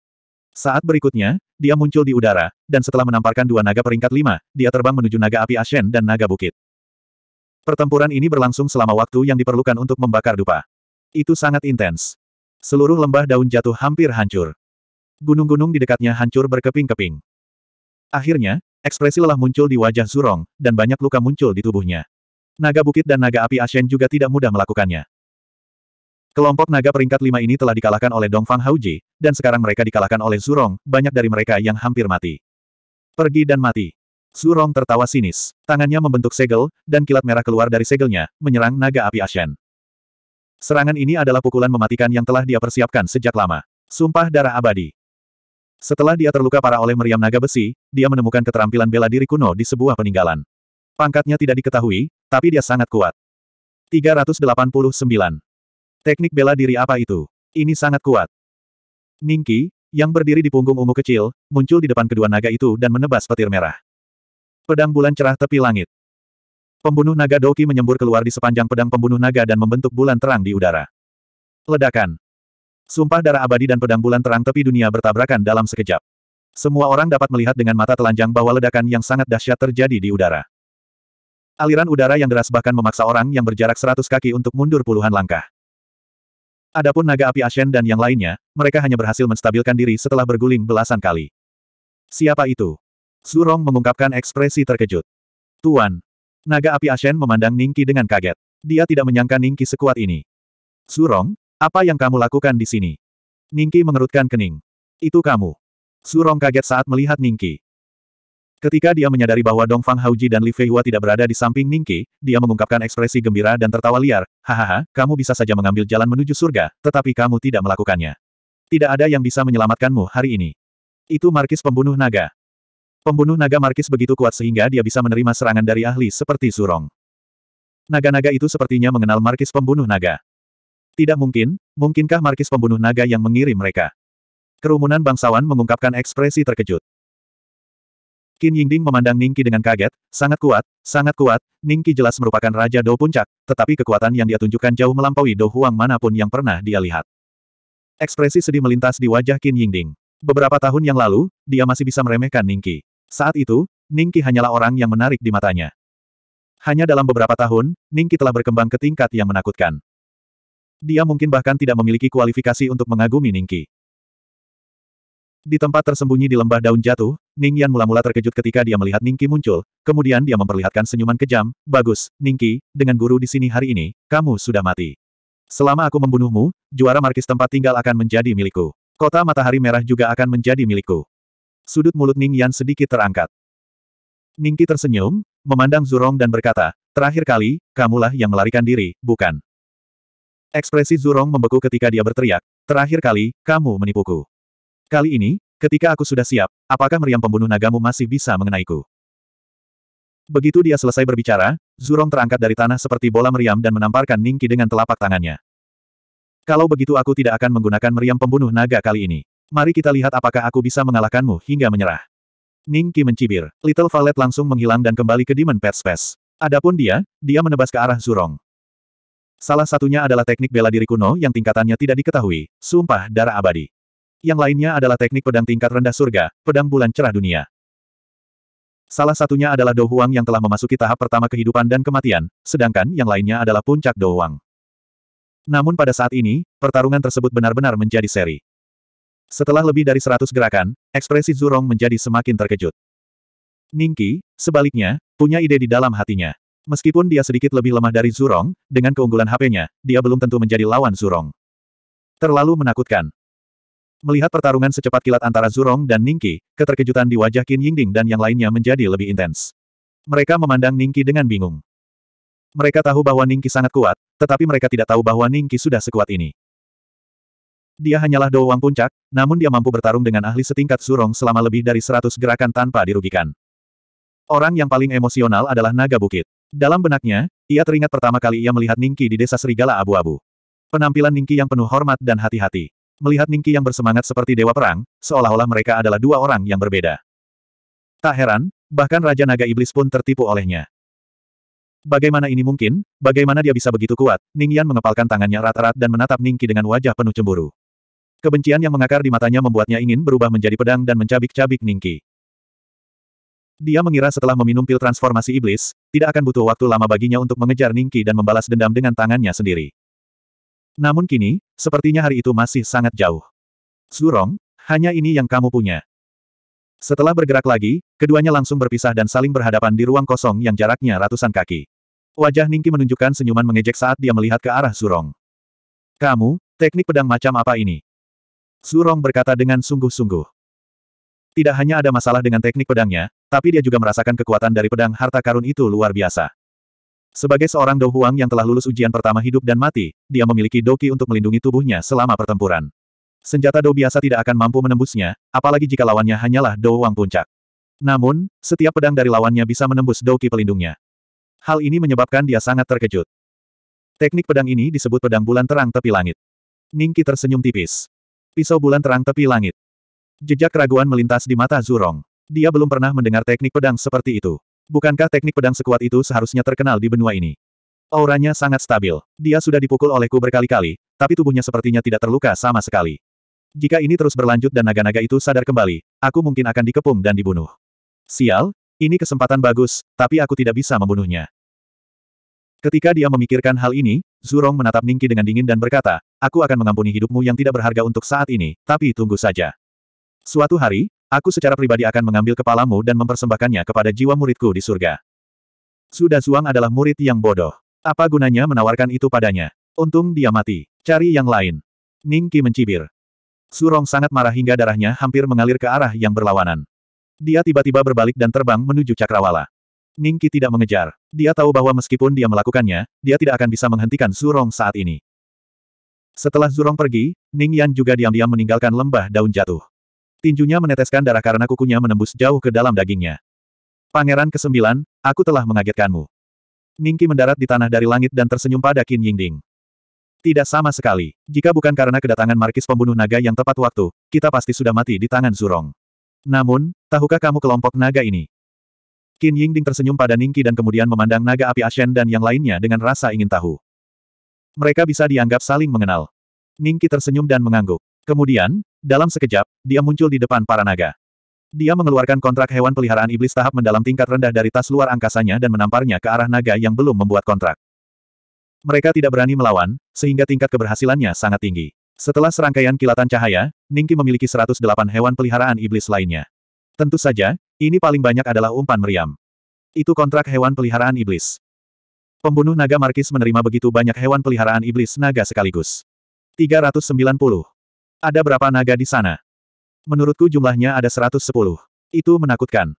[SPEAKER 1] Saat berikutnya, dia muncul di udara, dan setelah menamparkan dua naga peringkat lima, dia terbang menuju naga api Ashen dan naga bukit. Pertempuran ini berlangsung selama waktu yang diperlukan untuk membakar dupa. Itu sangat intens. Seluruh lembah daun jatuh hampir hancur. Gunung-gunung di dekatnya hancur berkeping-keping. Akhirnya, Ekspresi lelah muncul di wajah Zurong, dan banyak luka muncul di tubuhnya. Naga bukit dan naga api Ashen juga tidak mudah melakukannya. Kelompok naga peringkat lima ini telah dikalahkan oleh Dongfang Hauji, dan sekarang mereka dikalahkan oleh Zurong, banyak dari mereka yang hampir mati. Pergi dan mati. Zurong tertawa sinis. Tangannya membentuk segel, dan kilat merah keluar dari segelnya, menyerang naga api Ashen. Serangan ini adalah pukulan mematikan yang telah dia persiapkan sejak lama. Sumpah darah abadi. Setelah dia terluka parah oleh meriam naga besi, dia menemukan keterampilan bela diri kuno di sebuah peninggalan. Pangkatnya tidak diketahui, tapi dia sangat kuat. 389. Teknik bela diri apa itu? Ini sangat kuat. Ningki, yang berdiri di punggung ungu kecil, muncul di depan kedua naga itu dan menebas petir merah. Pedang bulan cerah tepi langit. Pembunuh naga Doki menyembur keluar di sepanjang pedang pembunuh naga dan membentuk bulan terang di udara. Ledakan. Sumpah darah abadi dan pedang bulan terang tepi dunia bertabrakan dalam sekejap. Semua orang dapat melihat dengan mata telanjang bahwa ledakan yang sangat dahsyat terjadi di udara. Aliran udara yang deras bahkan memaksa orang yang berjarak seratus kaki untuk mundur puluhan langkah. Adapun naga api Ashen dan yang lainnya, mereka hanya berhasil menstabilkan diri setelah berguling belasan kali. Siapa itu? Zurong mengungkapkan ekspresi terkejut. Tuan. Naga api Ashen memandang Ningki dengan kaget. Dia tidak menyangka Ningki sekuat ini. Zurong, apa yang kamu lakukan di sini? Ningki mengerutkan kening. Itu kamu. Surong kaget saat melihat Ningki. Ketika dia menyadari bahwa Dong Fang Hauji dan Li Feihua tidak berada di samping Ningki, dia mengungkapkan ekspresi gembira dan tertawa liar, hahaha, kamu bisa saja mengambil jalan menuju surga, tetapi kamu tidak melakukannya. Tidak ada yang bisa menyelamatkanmu hari ini. Itu markis pembunuh naga. Pembunuh naga markis begitu kuat sehingga dia bisa menerima serangan dari ahli seperti Surong. Naga-naga itu sepertinya mengenal markis pembunuh naga. Tidak mungkin, mungkinkah markis pembunuh naga yang mengirim mereka? Kerumunan bangsawan mengungkapkan ekspresi terkejut. Qin Yingding memandang Ningki dengan kaget, sangat kuat, sangat kuat, Ningki jelas merupakan Raja Dou Puncak, tetapi kekuatan yang dia tunjukkan jauh melampaui Dou Huang manapun yang pernah dia lihat. Ekspresi sedih melintas di wajah Qin Yingding. Beberapa tahun yang lalu, dia masih bisa meremehkan Ningki. Saat itu, Ningki hanyalah orang yang menarik di matanya. Hanya dalam beberapa tahun, Ningki telah berkembang ke tingkat yang menakutkan. Dia mungkin bahkan tidak memiliki kualifikasi untuk mengagumi Ningki. Di tempat tersembunyi di lembah daun jatuh, Ning Yan mula-mula terkejut ketika dia melihat Ningki muncul, kemudian dia memperlihatkan senyuman kejam, Bagus, Ningki, dengan guru di sini hari ini, kamu sudah mati. Selama aku membunuhmu, juara markis tempat tinggal akan menjadi milikku. Kota matahari merah juga akan menjadi milikku. Sudut mulut Ning Yan sedikit terangkat. Ningki tersenyum, memandang Zurong dan berkata, terakhir kali, kamulah yang melarikan diri, bukan. Ekspresi Zurong membeku ketika dia berteriak, terakhir kali, kamu menipuku. Kali ini, ketika aku sudah siap, apakah meriam pembunuh nagamu masih bisa mengenaiku? Begitu dia selesai berbicara, Zurong terangkat dari tanah seperti bola meriam dan menamparkan Ningki dengan telapak tangannya. Kalau begitu aku tidak akan menggunakan meriam pembunuh naga kali ini. Mari kita lihat apakah aku bisa mengalahkanmu hingga menyerah. Ningki mencibir, Little Valet langsung menghilang dan kembali ke Demon Pet Space. Adapun dia, dia menebas ke arah Zurong. Salah satunya adalah teknik bela diri kuno yang tingkatannya tidak diketahui, sumpah darah abadi. Yang lainnya adalah teknik pedang tingkat rendah surga, pedang bulan cerah dunia. Salah satunya adalah Dou Huang yang telah memasuki tahap pertama kehidupan dan kematian, sedangkan yang lainnya adalah puncak Dou Huang. Namun pada saat ini, pertarungan tersebut benar-benar menjadi seri. Setelah lebih dari seratus gerakan, ekspresi Zurong menjadi semakin terkejut. Ningki, sebaliknya, punya ide di dalam hatinya. Meskipun dia sedikit lebih lemah dari Zurong, dengan keunggulan HP-nya, dia belum tentu menjadi lawan Zurong. Terlalu menakutkan. Melihat pertarungan secepat kilat antara Zurong dan Ningqi, keterkejutan di wajah Qin Yingding dan yang lainnya menjadi lebih intens. Mereka memandang Ningqi dengan bingung. Mereka tahu bahwa Ningqi sangat kuat, tetapi mereka tidak tahu bahwa Ningqi sudah sekuat ini. Dia hanyalah doang puncak, namun dia mampu bertarung dengan ahli setingkat Zurong selama lebih dari 100 gerakan tanpa dirugikan. Orang yang paling emosional adalah naga bukit. Dalam benaknya, ia teringat pertama kali ia melihat Ningki di desa serigala abu-abu. Penampilan Ningki yang penuh hormat dan hati-hati. Melihat Ningki yang bersemangat seperti dewa perang, seolah-olah mereka adalah dua orang yang berbeda. Tak heran, bahkan Raja Naga Iblis pun tertipu olehnya. Bagaimana ini mungkin? Bagaimana dia bisa begitu kuat? Ning Yan mengepalkan tangannya rat-rat dan menatap Ningki dengan wajah penuh cemburu. Kebencian yang mengakar di matanya membuatnya ingin berubah menjadi pedang dan mencabik-cabik Ningki. Dia mengira setelah meminum pil transformasi iblis, tidak akan butuh waktu lama baginya untuk mengejar Ningki dan membalas dendam dengan tangannya sendiri. Namun kini, sepertinya hari itu masih sangat jauh. Zurong, hanya ini yang kamu punya. Setelah bergerak lagi, keduanya langsung berpisah dan saling berhadapan di ruang kosong yang jaraknya ratusan kaki. Wajah Ningki menunjukkan senyuman mengejek saat dia melihat ke arah Zurong. Kamu, teknik pedang macam apa ini? Zurong berkata dengan sungguh-sungguh. Tidak hanya ada masalah dengan teknik pedangnya, tapi dia juga merasakan kekuatan dari pedang harta karun itu luar biasa. Sebagai seorang Dou Huang yang telah lulus ujian pertama hidup dan mati, dia memiliki doki untuk melindungi tubuhnya selama pertempuran. Senjata Dou biasa tidak akan mampu menembusnya, apalagi jika lawannya hanyalah Dou Huang puncak. Namun, setiap pedang dari lawannya bisa menembus doki pelindungnya. Hal ini menyebabkan dia sangat terkejut. Teknik pedang ini disebut pedang bulan terang tepi langit. Ningki tersenyum tipis. Pisau bulan terang tepi langit. Jejak keraguan melintas di mata Zurong. Dia belum pernah mendengar teknik pedang seperti itu. Bukankah teknik pedang sekuat itu seharusnya terkenal di benua ini? Auranya sangat stabil. Dia sudah dipukul olehku berkali-kali, tapi tubuhnya sepertinya tidak terluka sama sekali. Jika ini terus berlanjut dan naga-naga itu sadar kembali, aku mungkin akan dikepung dan dibunuh. Sial, ini kesempatan bagus, tapi aku tidak bisa membunuhnya. Ketika dia memikirkan hal ini, Zurong menatap Ningki dengan dingin dan berkata, aku akan mengampuni hidupmu yang tidak berharga untuk saat ini, tapi tunggu saja. Suatu hari, aku secara pribadi akan mengambil kepalamu dan mempersembahkannya kepada jiwa muridku di surga. Sudah Zuang adalah murid yang bodoh. Apa gunanya menawarkan itu padanya? Untung dia mati. Cari yang lain. Ning Qi mencibir. Surong sangat marah hingga darahnya hampir mengalir ke arah yang berlawanan. Dia tiba-tiba berbalik dan terbang menuju Cakrawala. Ningki tidak mengejar. Dia tahu bahwa meskipun dia melakukannya, dia tidak akan bisa menghentikan Surong saat ini. Setelah Zurong pergi, Ning Yan juga diam-diam meninggalkan lembah daun jatuh. Tinjunya meneteskan darah karena kukunya menembus jauh ke dalam dagingnya. Pangeran kesembilan, aku telah mengagetkanmu. Ningki mendarat di tanah dari langit dan tersenyum pada Qin Yingding. Tidak sama sekali. Jika bukan karena kedatangan markis pembunuh naga yang tepat waktu, kita pasti sudah mati di tangan Zurong. Namun, tahukah kamu kelompok naga ini? Qin Yingding tersenyum pada Ningki dan kemudian memandang naga api Ashen dan yang lainnya dengan rasa ingin tahu. Mereka bisa dianggap saling mengenal. Ningki tersenyum dan mengangguk. Kemudian, dalam sekejap, dia muncul di depan para naga. Dia mengeluarkan kontrak hewan peliharaan iblis tahap mendalam tingkat rendah dari tas luar angkasanya dan menamparnya ke arah naga yang belum membuat kontrak. Mereka tidak berani melawan, sehingga tingkat keberhasilannya sangat tinggi. Setelah serangkaian kilatan cahaya, Ningki memiliki 108 hewan peliharaan iblis lainnya. Tentu saja, ini paling banyak adalah umpan meriam. Itu kontrak hewan peliharaan iblis. Pembunuh naga Markis menerima begitu banyak hewan peliharaan iblis naga sekaligus. 390. Ada berapa naga di sana? Menurutku jumlahnya ada 110. Itu menakutkan.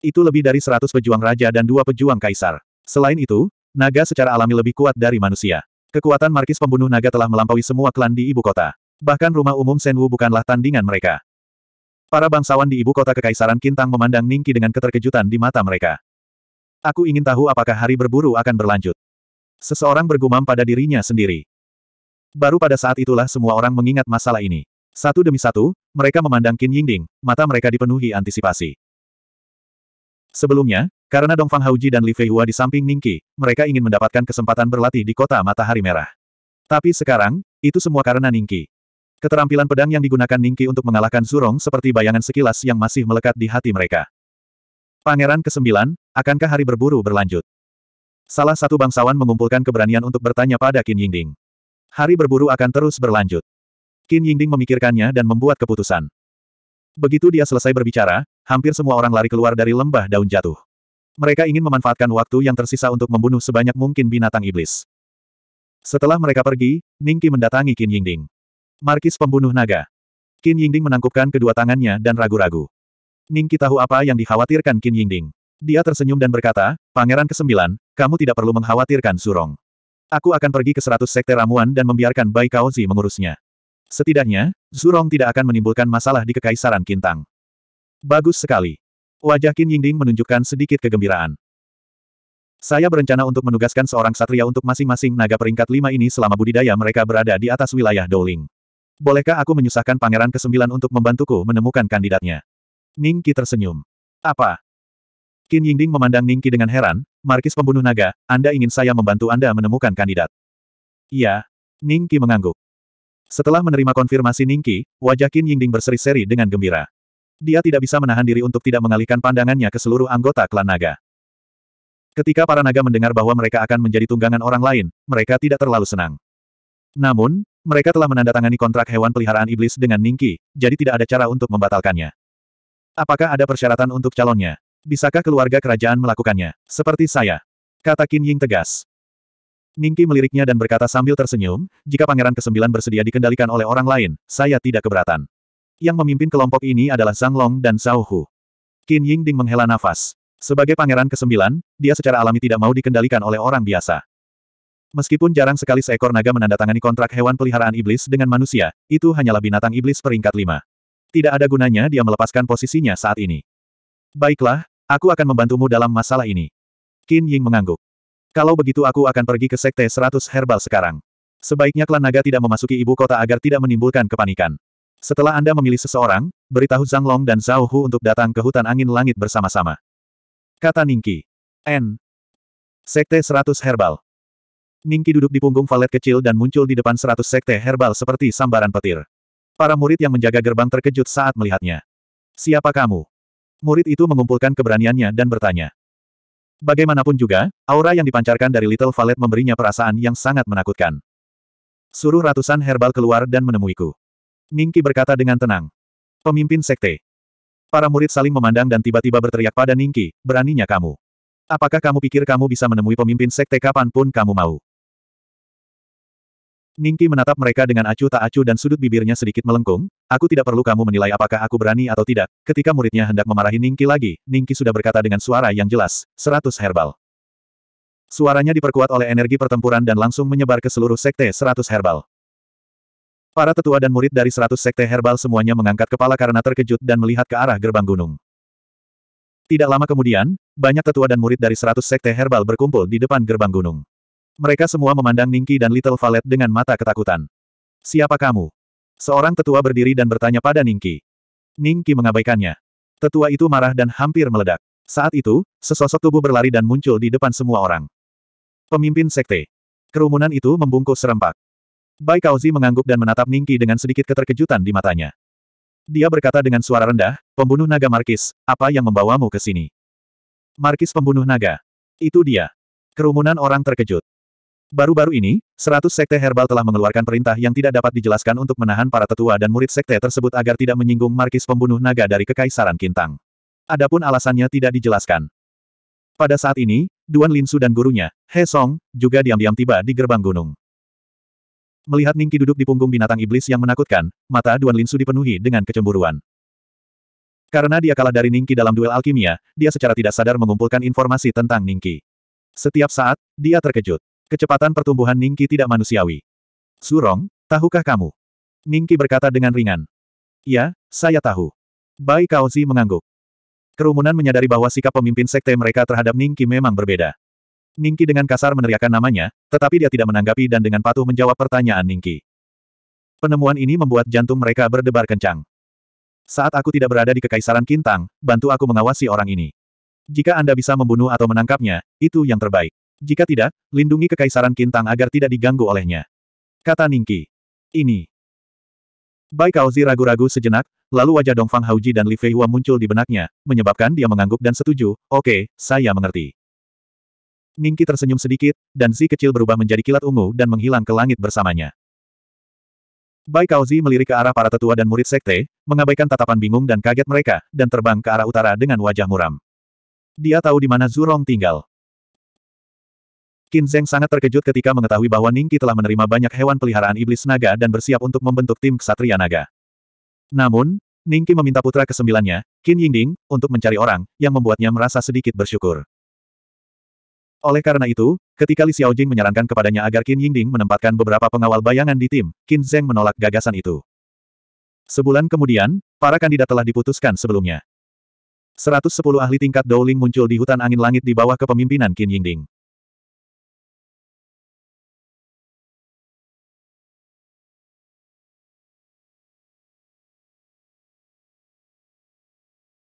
[SPEAKER 1] Itu lebih dari 100 pejuang raja dan dua pejuang kaisar. Selain itu, naga secara alami lebih kuat dari manusia. Kekuatan markis pembunuh naga telah melampaui semua klan di ibu kota. Bahkan rumah umum Senwu bukanlah tandingan mereka. Para bangsawan di ibu kota Kekaisaran Kintang memandang Ningki dengan keterkejutan di mata mereka. Aku ingin tahu apakah hari berburu akan berlanjut. Seseorang bergumam pada dirinya sendiri. Baru pada saat itulah semua orang mengingat masalah ini. Satu demi satu, mereka memandang Qin Yingding, mata mereka dipenuhi antisipasi. Sebelumnya, karena Dongfang Hauji dan Li Feihua di samping Ningqi, mereka ingin mendapatkan kesempatan berlatih di kota Matahari Merah. Tapi sekarang, itu semua karena Ningqi. Keterampilan pedang yang digunakan Ningqi untuk mengalahkan Zurong seperti bayangan sekilas yang masih melekat di hati mereka. Pangeran ke-9, akankah hari berburu berlanjut? Salah satu bangsawan mengumpulkan keberanian untuk bertanya pada Qin Yingding. Hari berburu akan terus berlanjut. Qin Yingding memikirkannya dan membuat keputusan. Begitu dia selesai berbicara, hampir semua orang lari keluar dari lembah daun jatuh. Mereka ingin memanfaatkan waktu yang tersisa untuk membunuh sebanyak mungkin binatang iblis. Setelah mereka pergi, Ning Qi mendatangi Qin Yingding. Markis pembunuh naga. Qin Yingding menangkupkan kedua tangannya dan ragu-ragu. Ning Qi tahu apa yang dikhawatirkan Qin Yingding. Dia tersenyum dan berkata, Pangeran ke-9, kamu tidak perlu mengkhawatirkan Surong. Aku akan pergi ke seratus sekte ramuan dan membiarkan Bai Kaozi mengurusnya. Setidaknya, Zurong tidak akan menimbulkan masalah di Kekaisaran Kintang. Bagus sekali. Wajah Qin Yingding menunjukkan sedikit kegembiraan. Saya berencana untuk menugaskan seorang satria untuk masing-masing naga peringkat lima ini selama budidaya mereka berada di atas wilayah Douling. Bolehkah aku menyusahkan Pangeran Kesembilan untuk membantuku menemukan kandidatnya? Ningki tersenyum. Apa? Qin Yingding memandang Ningki dengan heran, Markis pembunuh naga, Anda ingin saya membantu Anda menemukan kandidat? Iya. Ningki mengangguk. Setelah menerima konfirmasi Ningki, wajah Qin Yingding berseri-seri dengan gembira. Dia tidak bisa menahan diri untuk tidak mengalihkan pandangannya ke seluruh anggota klan naga. Ketika para naga mendengar bahwa mereka akan menjadi tunggangan orang lain, mereka tidak terlalu senang. Namun, mereka telah menandatangani kontrak hewan peliharaan iblis dengan Ningki, jadi tidak ada cara untuk membatalkannya. Apakah ada persyaratan untuk calonnya? Bisakah keluarga kerajaan melakukannya? Seperti saya. Kata Qin Ying tegas. Ningki meliriknya dan berkata sambil tersenyum, jika Pangeran Kesembilan bersedia dikendalikan oleh orang lain, saya tidak keberatan. Yang memimpin kelompok ini adalah Zhang Long dan Zhao Hu. Qin Ying Ding menghela nafas. Sebagai Pangeran Kesembilan, dia secara alami tidak mau dikendalikan oleh orang biasa. Meskipun jarang sekali seekor naga menandatangani kontrak hewan peliharaan iblis dengan manusia, itu hanyalah binatang iblis peringkat lima. Tidak ada gunanya dia melepaskan posisinya saat ini. Baiklah, Aku akan membantumu dalam masalah ini. Qin Ying mengangguk. Kalau begitu aku akan pergi ke Sekte 100 Herbal sekarang. Sebaiknya klan naga tidak memasuki ibu kota agar tidak menimbulkan kepanikan. Setelah Anda memilih seseorang, beritahu Zhang Long dan Zhao Hu untuk datang ke hutan angin langit bersama-sama. Kata Ningki. N. Sekte 100 Herbal. Ningki duduk di punggung valet kecil dan muncul di depan 100 sekte herbal seperti sambaran petir. Para murid yang menjaga gerbang terkejut saat melihatnya. Siapa kamu? Murid itu mengumpulkan keberaniannya dan bertanya. Bagaimanapun juga, aura yang dipancarkan dari Little Valet memberinya perasaan yang sangat menakutkan. Suruh ratusan herbal keluar dan menemuiku. Ningki berkata dengan tenang. Pemimpin sekte. Para murid saling memandang dan tiba-tiba berteriak pada Ningki, beraninya kamu. Apakah kamu pikir kamu bisa menemui pemimpin sekte kapanpun kamu mau? Ningki menatap mereka dengan acuh tak acuh dan sudut bibirnya sedikit melengkung, aku tidak perlu kamu menilai apakah aku berani atau tidak. Ketika muridnya hendak memarahi Ningki lagi, Ningki sudah berkata dengan suara yang jelas, seratus herbal. Suaranya diperkuat oleh energi pertempuran dan langsung menyebar ke seluruh sekte seratus herbal. Para tetua dan murid dari seratus sekte herbal semuanya mengangkat kepala karena terkejut dan melihat ke arah gerbang gunung. Tidak lama kemudian, banyak tetua dan murid dari seratus sekte herbal berkumpul di depan gerbang gunung. Mereka semua memandang Ningki dan Little Valet dengan mata ketakutan. Siapa kamu? Seorang tetua berdiri dan bertanya pada Ningki. Ningki mengabaikannya. Tetua itu marah dan hampir meledak. Saat itu, sesosok tubuh berlari dan muncul di depan semua orang. Pemimpin sekte. Kerumunan itu membungkuk serempak. Bai Kauzi mengangguk dan menatap Ningki dengan sedikit keterkejutan di matanya. Dia berkata dengan suara rendah, pembunuh naga Markis, apa yang membawamu ke sini? Markis pembunuh naga. Itu dia. Kerumunan orang terkejut. Baru-baru ini, 100 sekte herbal telah mengeluarkan perintah yang tidak dapat dijelaskan untuk menahan para tetua dan murid sekte tersebut agar tidak menyinggung markis pembunuh naga dari Kekaisaran Kintang. Adapun alasannya tidak dijelaskan. Pada saat ini, Duan Linsu dan gurunya, He Song, juga diam-diam tiba di gerbang gunung. Melihat Ningki duduk di punggung binatang iblis yang menakutkan, mata Duan Linsu dipenuhi dengan kecemburuan. Karena dia kalah dari Ningki dalam duel alkimia, dia secara tidak sadar mengumpulkan informasi tentang Ningki. Setiap saat, dia terkejut. Kecepatan pertumbuhan Ningki tidak manusiawi. Surong, tahukah kamu? Ningki berkata dengan ringan. Ya, saya tahu. Bai Kaozi mengangguk. Kerumunan menyadari bahwa sikap pemimpin sekte mereka terhadap Ningki memang berbeda. Ningki dengan kasar meneriakkan namanya, tetapi dia tidak menanggapi dan dengan patuh menjawab pertanyaan Ningki. Penemuan ini membuat jantung mereka berdebar kencang. Saat aku tidak berada di Kekaisaran Kintang, bantu aku mengawasi orang ini. Jika Anda bisa membunuh atau menangkapnya, itu yang terbaik. Jika tidak, lindungi kekaisaran Kintang agar tidak diganggu olehnya. Kata Ningki. Ini. Bai Kaozi ragu-ragu sejenak, lalu wajah Dongfang Hauji dan Li Feihua muncul di benaknya, menyebabkan dia mengangguk dan setuju, oke, okay, saya mengerti. Ningki tersenyum sedikit, dan si kecil berubah menjadi kilat ungu dan menghilang ke langit bersamanya. Bai Kaozi melirik ke arah para tetua dan murid sekte, mengabaikan tatapan bingung dan kaget mereka, dan terbang ke arah utara dengan wajah muram. Dia tahu di mana Zurong tinggal. Qin Zheng sangat terkejut ketika mengetahui bahwa Ningqi telah menerima banyak hewan peliharaan iblis naga dan bersiap untuk membentuk tim ksatria naga. Namun, Ningqi meminta putra kesembilannya, Qin Yingding, untuk mencari orang yang membuatnya merasa sedikit bersyukur. Oleh karena itu, ketika Li Xiaojing menyarankan kepadanya agar Qin Yingding menempatkan beberapa pengawal bayangan di tim, Qin Zheng menolak gagasan itu. Sebulan kemudian, para kandidat telah diputuskan sebelumnya. 110 ahli tingkat Douling muncul di hutan angin langit di bawah kepemimpinan Qin Yingding.